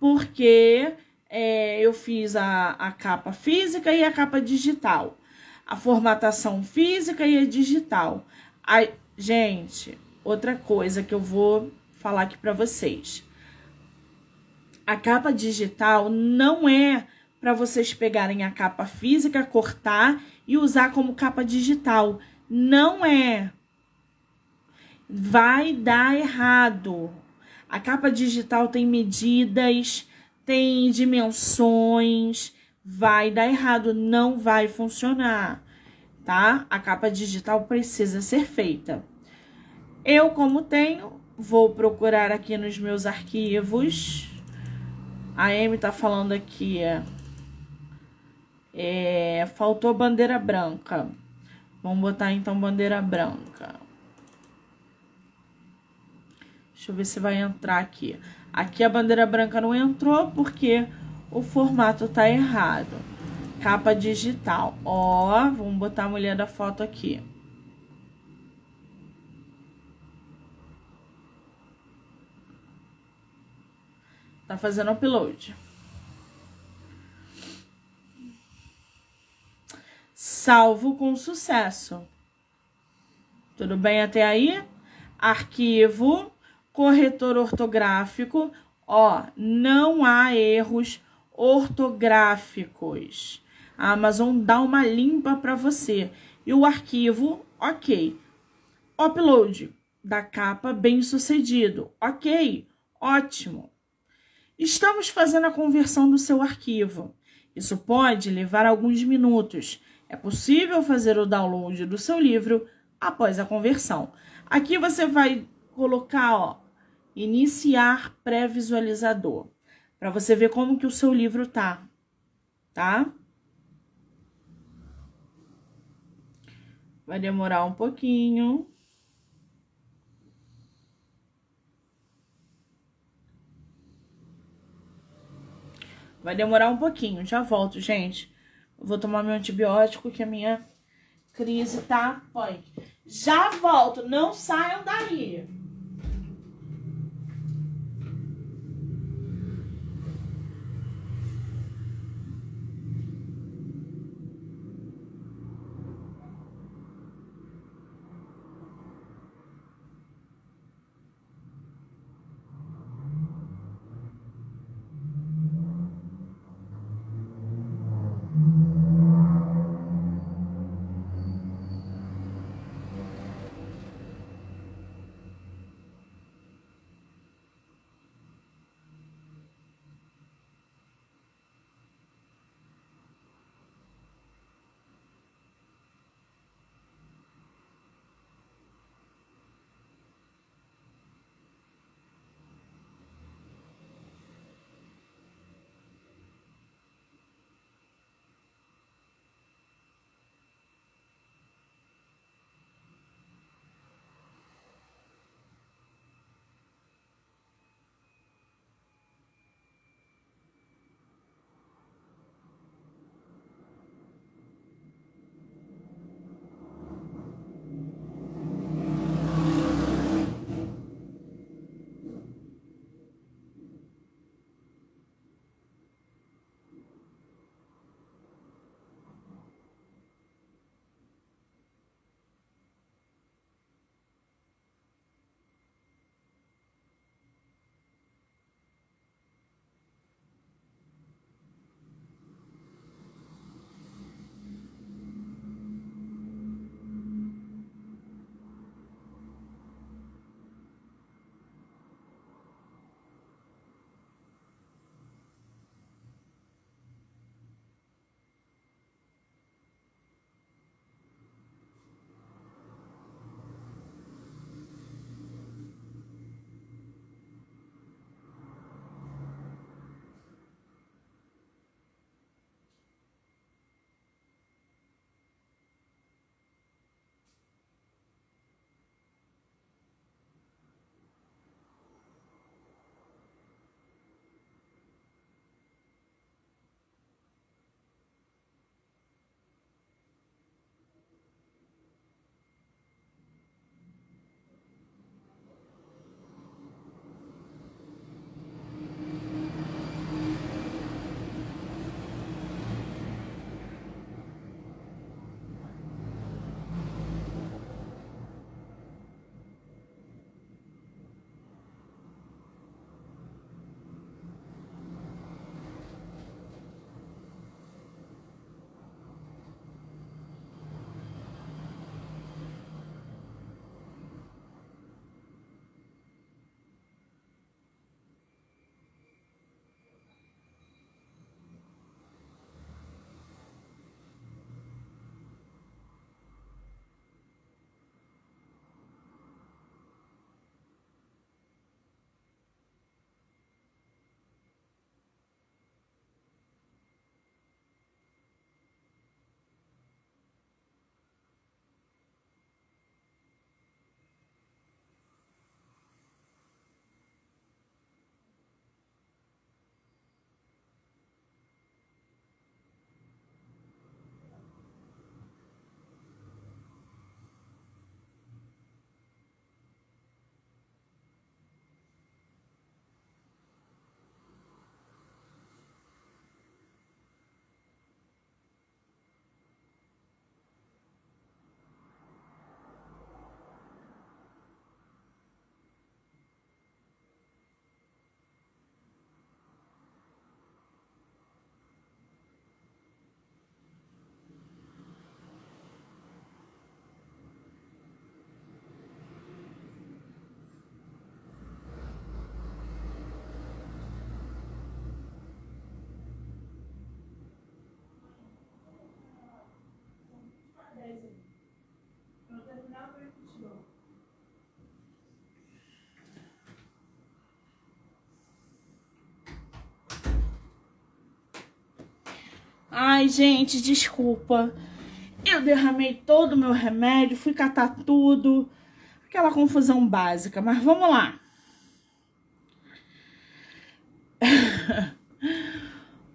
Porque é, eu fiz a, a capa física e a capa digital a formatação física e a digital. A, gente, outra coisa que eu vou falar aqui para vocês. A capa digital não é para vocês pegarem a capa física, cortar e usar como capa digital. Não é. Vai dar errado. A capa digital tem medidas, tem dimensões, vai dar errado, não vai funcionar, tá? A capa digital precisa ser feita. Eu, como tenho, vou procurar aqui nos meus arquivos. A Amy tá falando aqui, é, é faltou bandeira branca. Vamos botar então bandeira branca. Deixa eu ver se vai entrar aqui. Aqui a bandeira branca não entrou porque o formato tá errado. Capa digital. Ó, vamos botar a mulher da foto aqui. Tá fazendo upload. Salvo com sucesso. Tudo bem até aí? Arquivo, corretor ortográfico. Ó, não há erros ortográficos. A Amazon dá uma limpa para você. E o arquivo, ok. Upload da capa bem sucedido, ok. Ótimo. Estamos fazendo a conversão do seu arquivo. Isso pode levar alguns minutos. É possível fazer o download do seu livro após a conversão. Aqui você vai colocar ó, iniciar pré-visualizador para você ver como que o seu livro tá, tá? Vai demorar um pouquinho. Vai demorar um pouquinho, já volto, gente. vou tomar meu antibiótico que a minha crise tá punk. Já volto, não saiam daí. Ai, gente, desculpa. Eu derramei todo o meu remédio, fui catar tudo. Aquela confusão básica, mas vamos lá.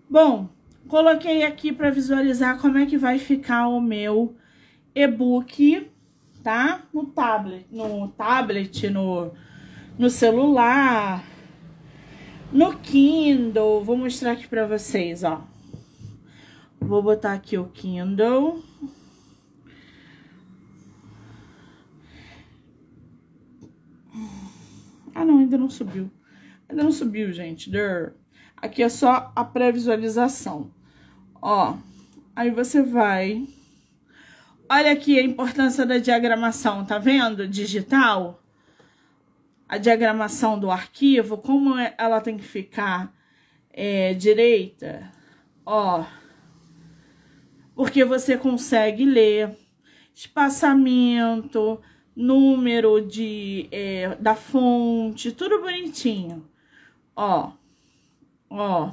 Bom, coloquei aqui para visualizar como é que vai ficar o meu e-book, tá? No tablet, no tablet, no, no celular, no Kindle. Vou mostrar aqui para vocês, ó. Vou botar aqui o Kindle. Ah, não, ainda não subiu. Ainda não subiu, gente. Aqui é só a pré-visualização. Ó, aí você vai... Olha aqui a importância da diagramação, tá vendo? Digital. A diagramação do arquivo, como é- ela tem que ficar é, direita. Ó porque você consegue ler espaçamento, número de, é, da fonte, tudo bonitinho. Ó, ó.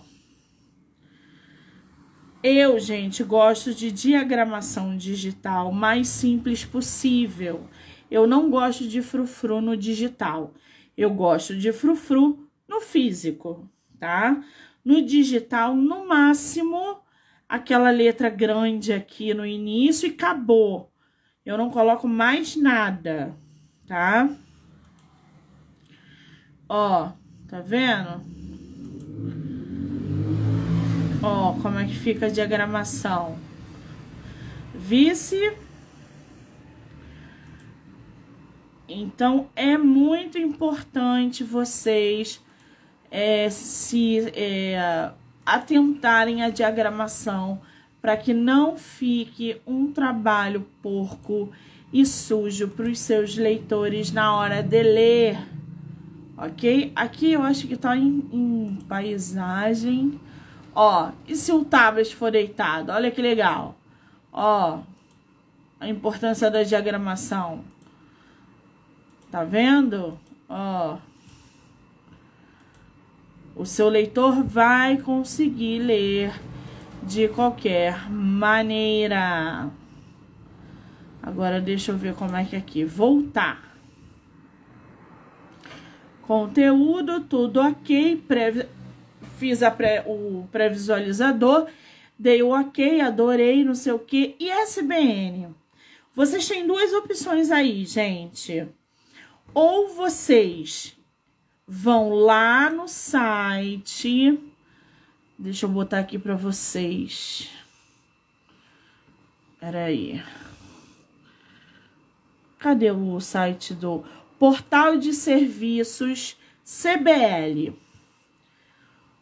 Eu, gente, gosto de diagramação digital mais simples possível. Eu não gosto de frufru no digital. Eu gosto de frufru no físico, tá? No digital, no máximo, aquela letra grande aqui no início e acabou. Eu não coloco mais nada, tá? Ó, tá vendo? Ó, como é que fica a diagramação. Vice... Então, é muito importante vocês é, se é, atentarem a diagramação para que não fique um trabalho porco e sujo para os seus leitores na hora de ler, ok? Aqui eu acho que está em, em, paisagem. Ó, e se o tablet for deitado? Olha que legal. Ó, a importância da diagramação. Tá vendo? Ó. O seu leitor vai conseguir ler de qualquer maneira. Agora deixa eu ver como é que é aqui. Voltar. Conteúdo, tudo ok. Fiz a pré... o pré-visualizador, dei o ok, adorei, não sei o que. E SBN? Vocês têm duas opções aí, gente. Ou vocês vão lá no site. Deixa eu botar aqui para vocês. Peraí. Cadê o site do Portal de Serviços CBL?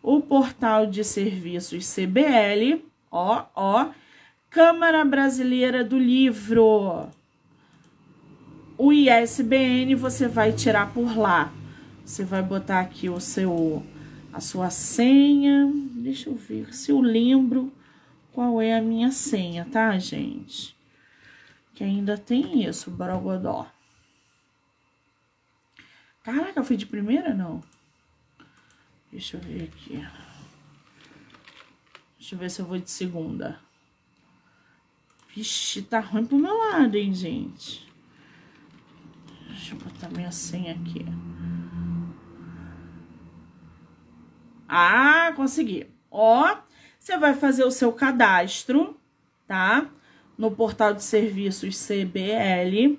O Portal de Serviços CBL, ó, ó, Câmara Brasileira do Livro. O ISBN você vai tirar por lá. Você vai botar aqui o seu, a sua senha. Deixa eu ver se eu lembro qual é a minha senha, tá, gente? Que ainda tem isso, Borogodó. Caraca, eu fui de primeira, não? Deixa eu ver aqui. Deixa eu ver se eu vou de segunda. Vixe, tá ruim pro meu lado, hein, gente? Deixa eu botar minha senha aqui. Ah, consegui. Ó, você vai fazer o seu cadastro, tá? No portal de serviços CBL.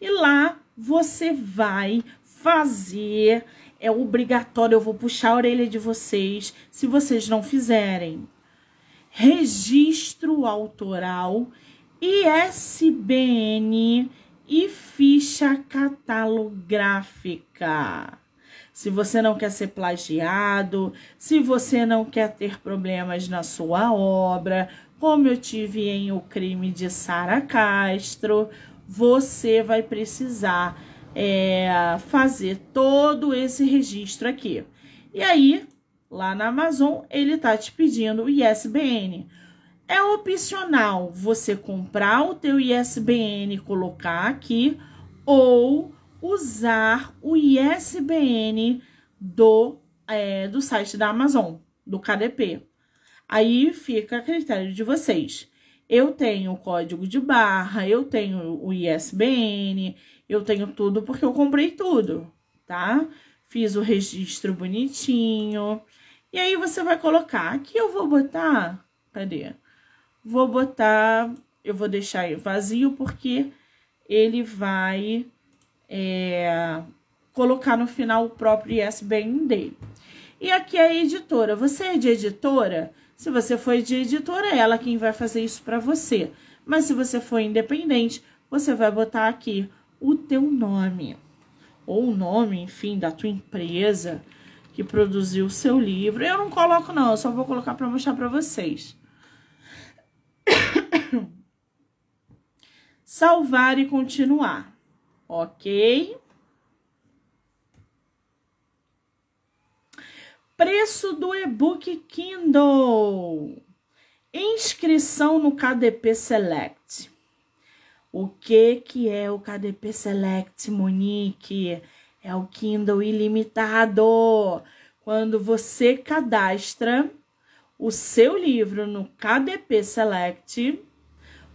E lá você vai fazer. É obrigatório, eu vou puxar a orelha de vocês se vocês não fizerem. Registro autoral, ISBN e ficha catalográfica se você não quer ser plagiado, se você não quer ter problemas na sua obra, como eu tive em O Crime de Sara Castro, você vai precisar é, fazer todo esse registro aqui. E aí, lá na Amazon, ele tá te pedindo o ISBN. É opcional você comprar o teu ISBN e colocar aqui ou usar o ISBN do, é, do site da Amazon, do KDP. Aí fica a critério de vocês. Eu tenho o código de barra, eu tenho o ISBN, eu tenho tudo porque eu comprei tudo, tá? Fiz o registro bonitinho. E aí você vai colocar, aqui eu vou botar, cadê? Vou botar, eu vou deixar vazio porque ele vai é, colocar no final o próprio ISBN dele. E aqui é a editora. Você é de editora? Se você for de editora, é ela quem vai fazer isso para você. Mas se você for independente, você vai botar aqui o teu nome ou o nome, enfim, da tua empresa que produziu o seu livro. Eu não coloco não, eu só vou colocar para mostrar para vocês. Salvar e continuar ok? Preço do e-book Kindle. Inscrição no KDP Select. O que que é o KDP Select, Monique? É o Kindle ilimitado. Quando você cadastra o seu livro no KDP Select,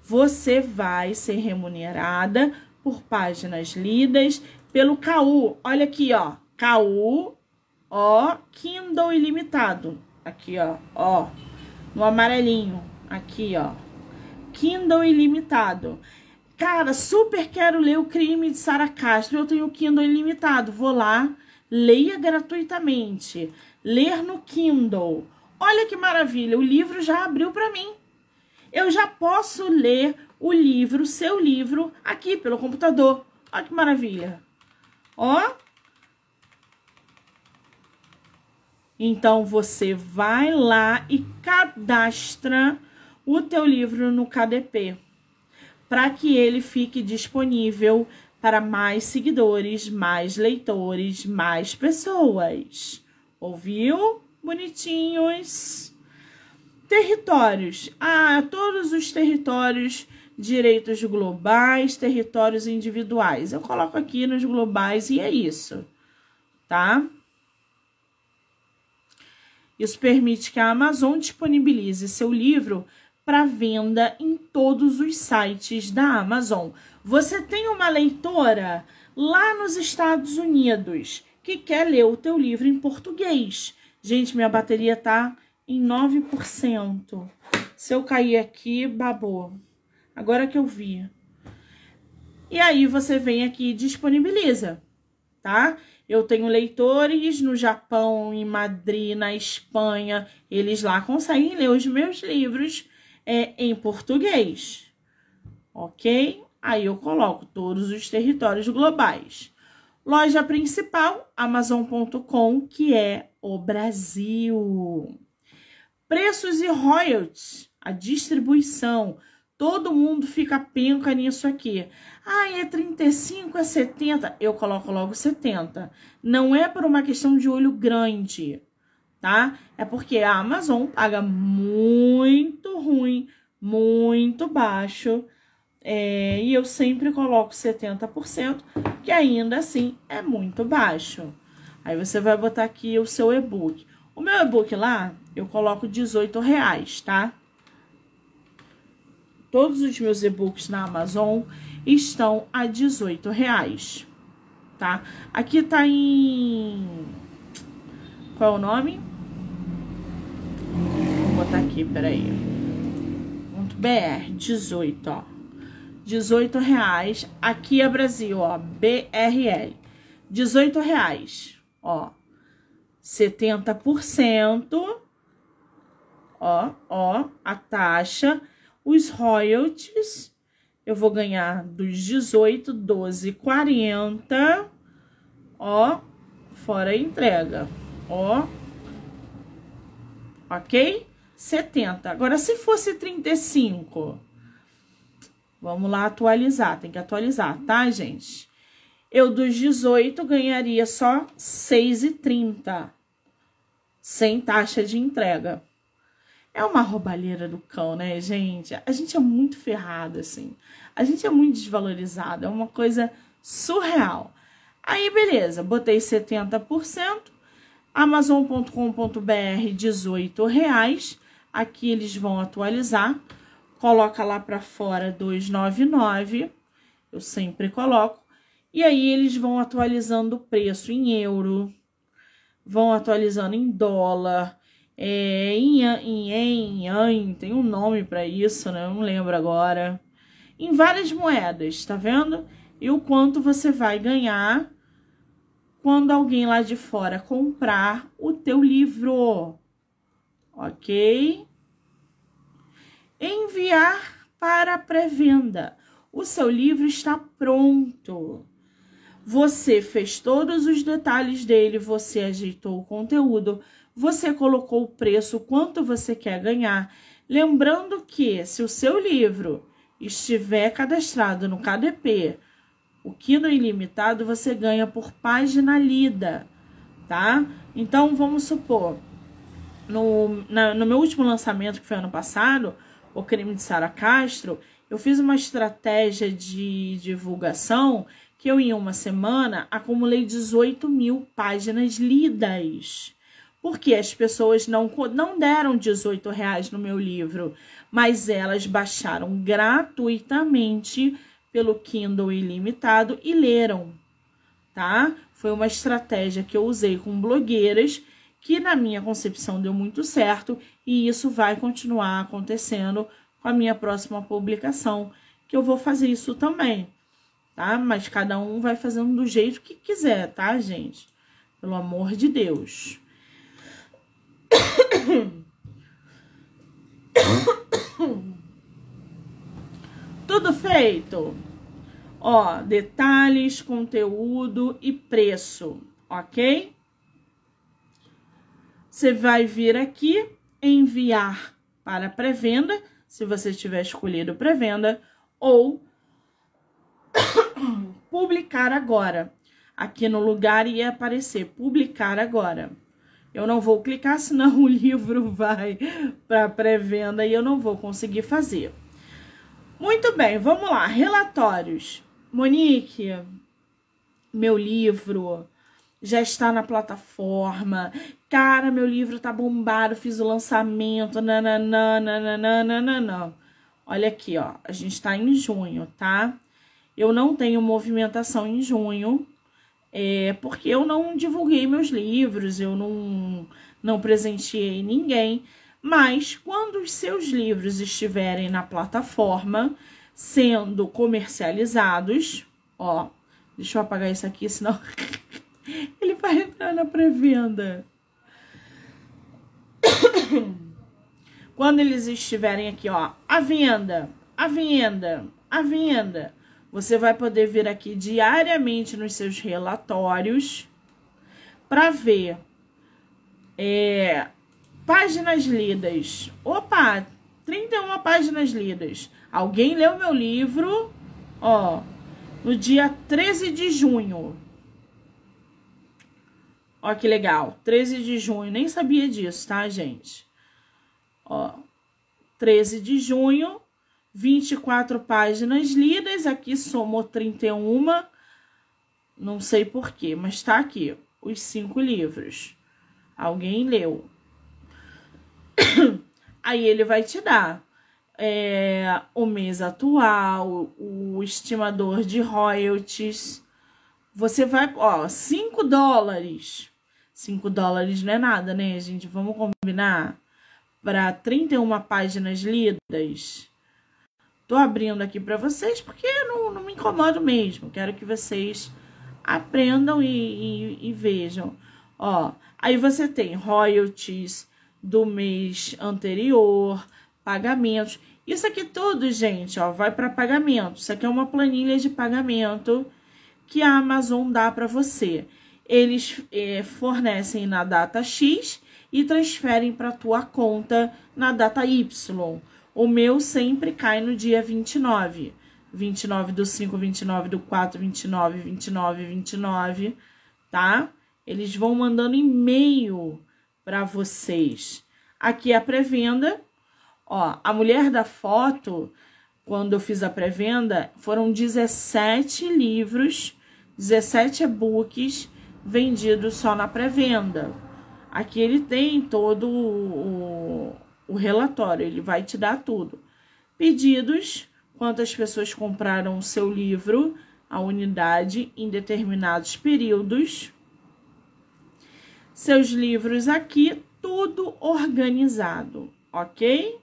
você vai ser remunerada por páginas lidas pelo KU. Olha aqui, ó. KU, ó, Kindle ilimitado. Aqui, ó, ó. No amarelinho, aqui, ó. Kindle ilimitado. Cara, super quero ler O Crime de Sara Castro. Eu tenho Kindle ilimitado. Vou lá, leia gratuitamente. Ler no Kindle. Olha que maravilha, o livro já abriu para mim. Eu já posso ler o livro, seu livro, aqui pelo computador. Olha que maravilha. Ó. Então, você vai lá e cadastra o teu livro no KDP para que ele fique disponível para mais seguidores, mais leitores, mais pessoas. Ouviu? Bonitinhos. Territórios. Ah, todos os territórios direitos globais, territórios individuais. Eu coloco aqui nos globais e é isso, tá? Isso permite que a Amazon disponibilize seu livro para venda em todos os sites da Amazon. Você tem uma leitora lá nos Estados Unidos que quer ler o teu livro em português. Gente, minha bateria tá em 9%. Se eu cair aqui, babou. Agora que eu vi. E aí você vem aqui e disponibiliza, tá? Eu tenho leitores no Japão, em Madrid, na Espanha. Eles lá conseguem ler os meus livros é, em português, ok? Aí eu coloco todos os territórios globais. Loja principal, Amazon.com, que é o Brasil. Preços e royalties, a distribuição. Todo mundo fica penca nisso aqui. Ah, é 35, é 70. Eu coloco logo 70. Não é por uma questão de olho grande, tá? É porque a Amazon paga muito ruim, muito baixo. É, e eu sempre coloco 70%, que ainda assim é muito baixo. Aí você vai botar aqui o seu e-book. O meu e-book lá, eu coloco 18 reais, tá? Todos os meus e-books na Amazon estão a 18 reais, tá? Aqui tá em... Qual é o nome? Vou botar aqui, peraí. .br, 18, ó. 18 reais. Aqui é Brasil, ó. BRL. 18 reais, ó. 70%, ó, ó, a taxa os royalties. Eu vou ganhar dos 18, 12, 40. Ó, fora a entrega. Ó. Ok? 70. Agora, se fosse 35, vamos lá atualizar. Tem que atualizar, tá, gente? Eu dos 18 ganharia só 6,30 sem taxa de entrega. É uma roubalheira do cão, né, gente? A gente é muito ferrado, assim. A gente é muito desvalorizado, é uma coisa surreal. Aí, beleza, botei 70%, amazon.com.br 18 reais. Aqui eles vão atualizar. Coloca lá para fora 299. Eu sempre coloco. E aí eles vão atualizando o preço em euro, vão atualizando em dólar, é, em em tem um nome para isso, né? Eu não lembro agora. Em várias moedas, tá vendo? E o quanto você vai ganhar quando alguém lá de fora comprar o teu livro, ok? Enviar para pré-venda. O seu livro está pronto. Você fez todos os detalhes dele, você ajeitou o conteúdo, você colocou o preço, quanto você quer ganhar. Lembrando que, se o seu livro estiver cadastrado no KDP, o Kindle Ilimitado você ganha por página lida, tá? Então, vamos supor, no, na, no meu último lançamento, que foi ano passado, O Crime de Sara Castro, eu fiz uma estratégia de divulgação que eu, em uma semana, acumulei 18 mil páginas lidas porque as pessoas não, não deram 18 reais no meu livro, mas elas baixaram gratuitamente pelo Kindle ilimitado e leram, tá? Foi uma estratégia que eu usei com blogueiras que na minha concepção deu muito certo e isso vai continuar acontecendo com a minha próxima publicação, que eu vou fazer isso também, tá? Mas cada um vai fazendo do jeito que quiser, tá, gente? Pelo amor de Deus. Hum? Tudo feito. Ó, detalhes, conteúdo e preço, ok? Você vai vir aqui, enviar para pré-venda, se você tiver escolhido pré-venda, ou publicar agora. Aqui no lugar ia aparecer publicar agora. Eu não vou clicar, senão o livro vai para pré-venda e eu não vou conseguir fazer. Muito bem, vamos lá. Relatórios. Monique, meu livro já está na plataforma. Cara, meu livro tá bombado, fiz o lançamento, nananã, Olha aqui, ó, a gente tá em junho, tá? Eu não tenho movimentação em junho, é, porque eu não divulguei meus livros, eu não, não presenteei ninguém. Mas quando os seus livros estiverem na plataforma sendo comercializados, ó, deixa eu apagar isso aqui, senão ele vai entrar na pré-venda. Quando eles estiverem aqui, ó, à venda, à venda, à venda, você vai poder vir aqui diariamente nos seus relatórios para ver é, páginas lidas. Opa, 31 páginas lidas. Alguém leu meu livro, ó, no dia 13 de junho. Ó que legal, 13 de junho, nem sabia disso, tá, gente? Ó, 13 de junho, 24 páginas lidas, aqui somou 31, não sei porquê, mas tá aqui, os cinco livros. Alguém leu. Aí ele vai te dar é, o mês atual, o estimador de royalties. Você vai, ó, 5 dólares. 5 dólares não é nada, né, gente? Vamos combinar? Para 31 páginas lidas Tô abrindo aqui para vocês porque não, não me incomodo mesmo. Quero que vocês aprendam e, e, e vejam. Ó, aí você tem royalties do mês anterior, pagamentos. Isso aqui tudo, gente, ó, vai para pagamento. Isso aqui é uma planilha de pagamento que a Amazon dá para você. Eles eh, fornecem na data X e transferem para tua conta na data Y. O meu sempre cai no dia 29. 29 do 5, 29 do 4, 29, 29, 29, tá? Eles vão mandando e-mail para vocês. Aqui é a pré-venda. Ó, a mulher da foto, quando eu fiz a pré-venda, foram 17 livros, 17 e-books vendidos só na pré-venda. Aqui ele tem todo o, o relatório, ele vai te dar tudo. Pedidos, quantas pessoas compraram o seu livro, a unidade em determinados períodos. Seus livros aqui, tudo organizado, ok?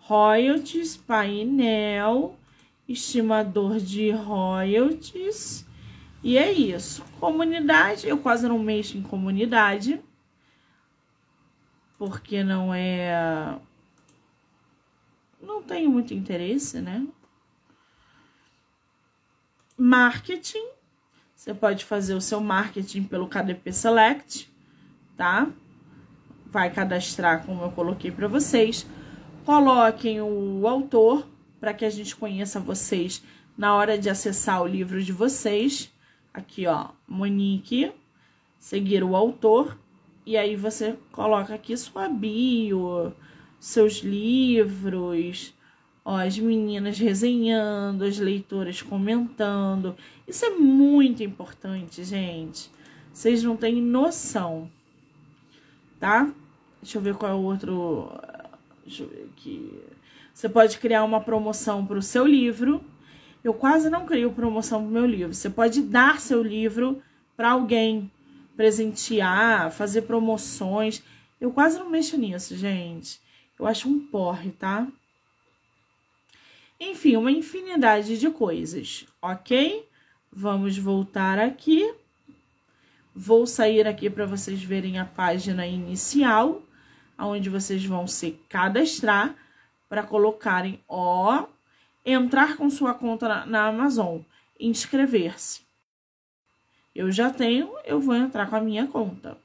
Royalties, painel, estimador de royalties. E é isso. Comunidade, eu quase não mexo em comunidade porque não é. Não tenho muito interesse, né? Marketing. Você pode fazer o seu marketing pelo KDP Select, tá? Vai cadastrar, como eu coloquei para vocês. Coloquem o autor para que a gente conheça vocês na hora de acessar o livro de vocês. Aqui, ó, Monique, seguir o autor e aí você coloca aqui sua bio, seus livros, ó, as meninas resenhando, as leitoras comentando. Isso é muito importante, gente. Vocês não têm noção, tá? Deixa eu ver qual é o outro. Deixa eu ver aqui. Você pode criar uma promoção para o seu livro. Eu quase não crio promoção para o meu livro. Você pode dar seu livro para alguém presentear, fazer promoções. Eu quase não mexo nisso, gente. Eu acho um porre, tá? Enfim, uma infinidade de coisas, ok? Vamos voltar aqui. Vou sair aqui para vocês verem a página inicial, onde vocês vão se cadastrar para colocarem ó, entrar com sua conta na, na Amazon, inscrever-se. Eu já tenho, eu vou entrar com a minha conta.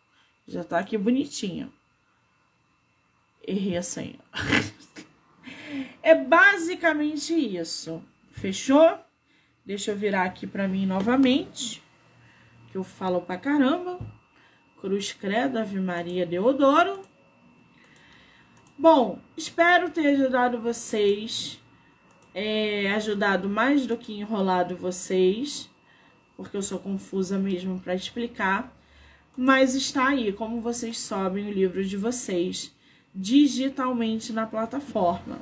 Já tá aqui bonitinho. Errei a senha. é basicamente isso. Fechou? Deixa eu virar aqui para mim novamente. Que eu falo pra caramba. Cruz Credo, Ave Maria Deodoro. Bom, espero ter ajudado vocês, é, ajudado mais do que enrolado vocês porque eu sou confusa mesmo para explicar, mas está aí como vocês sobem o livro de vocês digitalmente na plataforma.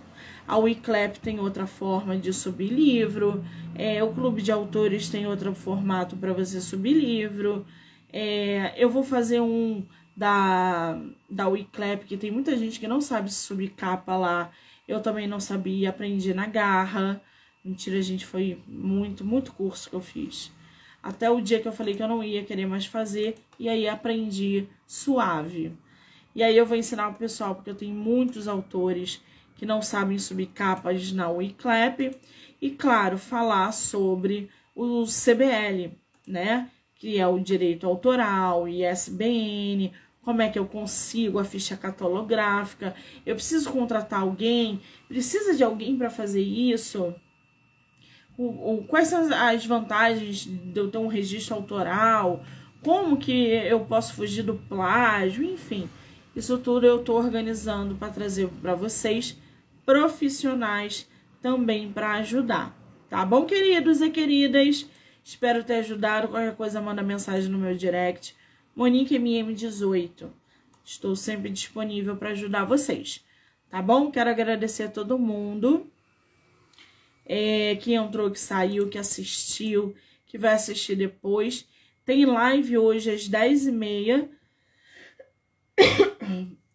A Wiclap tem outra forma de subir livro, é, o Clube de Autores tem outro formato para você subir livro. É, eu vou fazer um da, da Wiclap, que tem muita gente que não sabe subir capa lá. Eu também não sabia, aprendi na garra. Mentira, gente, foi muito, muito curso que eu fiz. Até o dia que eu falei que eu não ia querer mais fazer, e aí aprendi suave. E aí eu vou ensinar o pessoal, porque eu tenho muitos autores que não sabem subir capas na WeClap. E, claro, falar sobre o CBL, né? Que é o direito autoral, ISBN, como é que eu consigo a ficha catalográfica. Eu preciso contratar alguém? Precisa de alguém para fazer isso? o, o, quais são as vantagens de eu ter um registro autoral, como que eu posso fugir do plágio, enfim. Isso tudo eu estou organizando para trazer para vocês profissionais também para ajudar. Tá bom, queridos e queridas? Espero ter ajudado. Qualquer coisa, manda mensagem no meu direct. Monique MM18. Estou sempre disponível para ajudar vocês. Tá bom? Quero agradecer a todo mundo é, que entrou, que saiu, que assistiu, que vai assistir depois. Tem live hoje às 10h30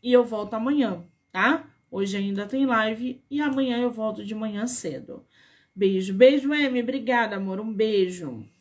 e eu volto amanhã, tá? Hoje ainda tem live e amanhã eu volto de manhã cedo. Beijo, beijo, M. Obrigada, amor. Um beijo.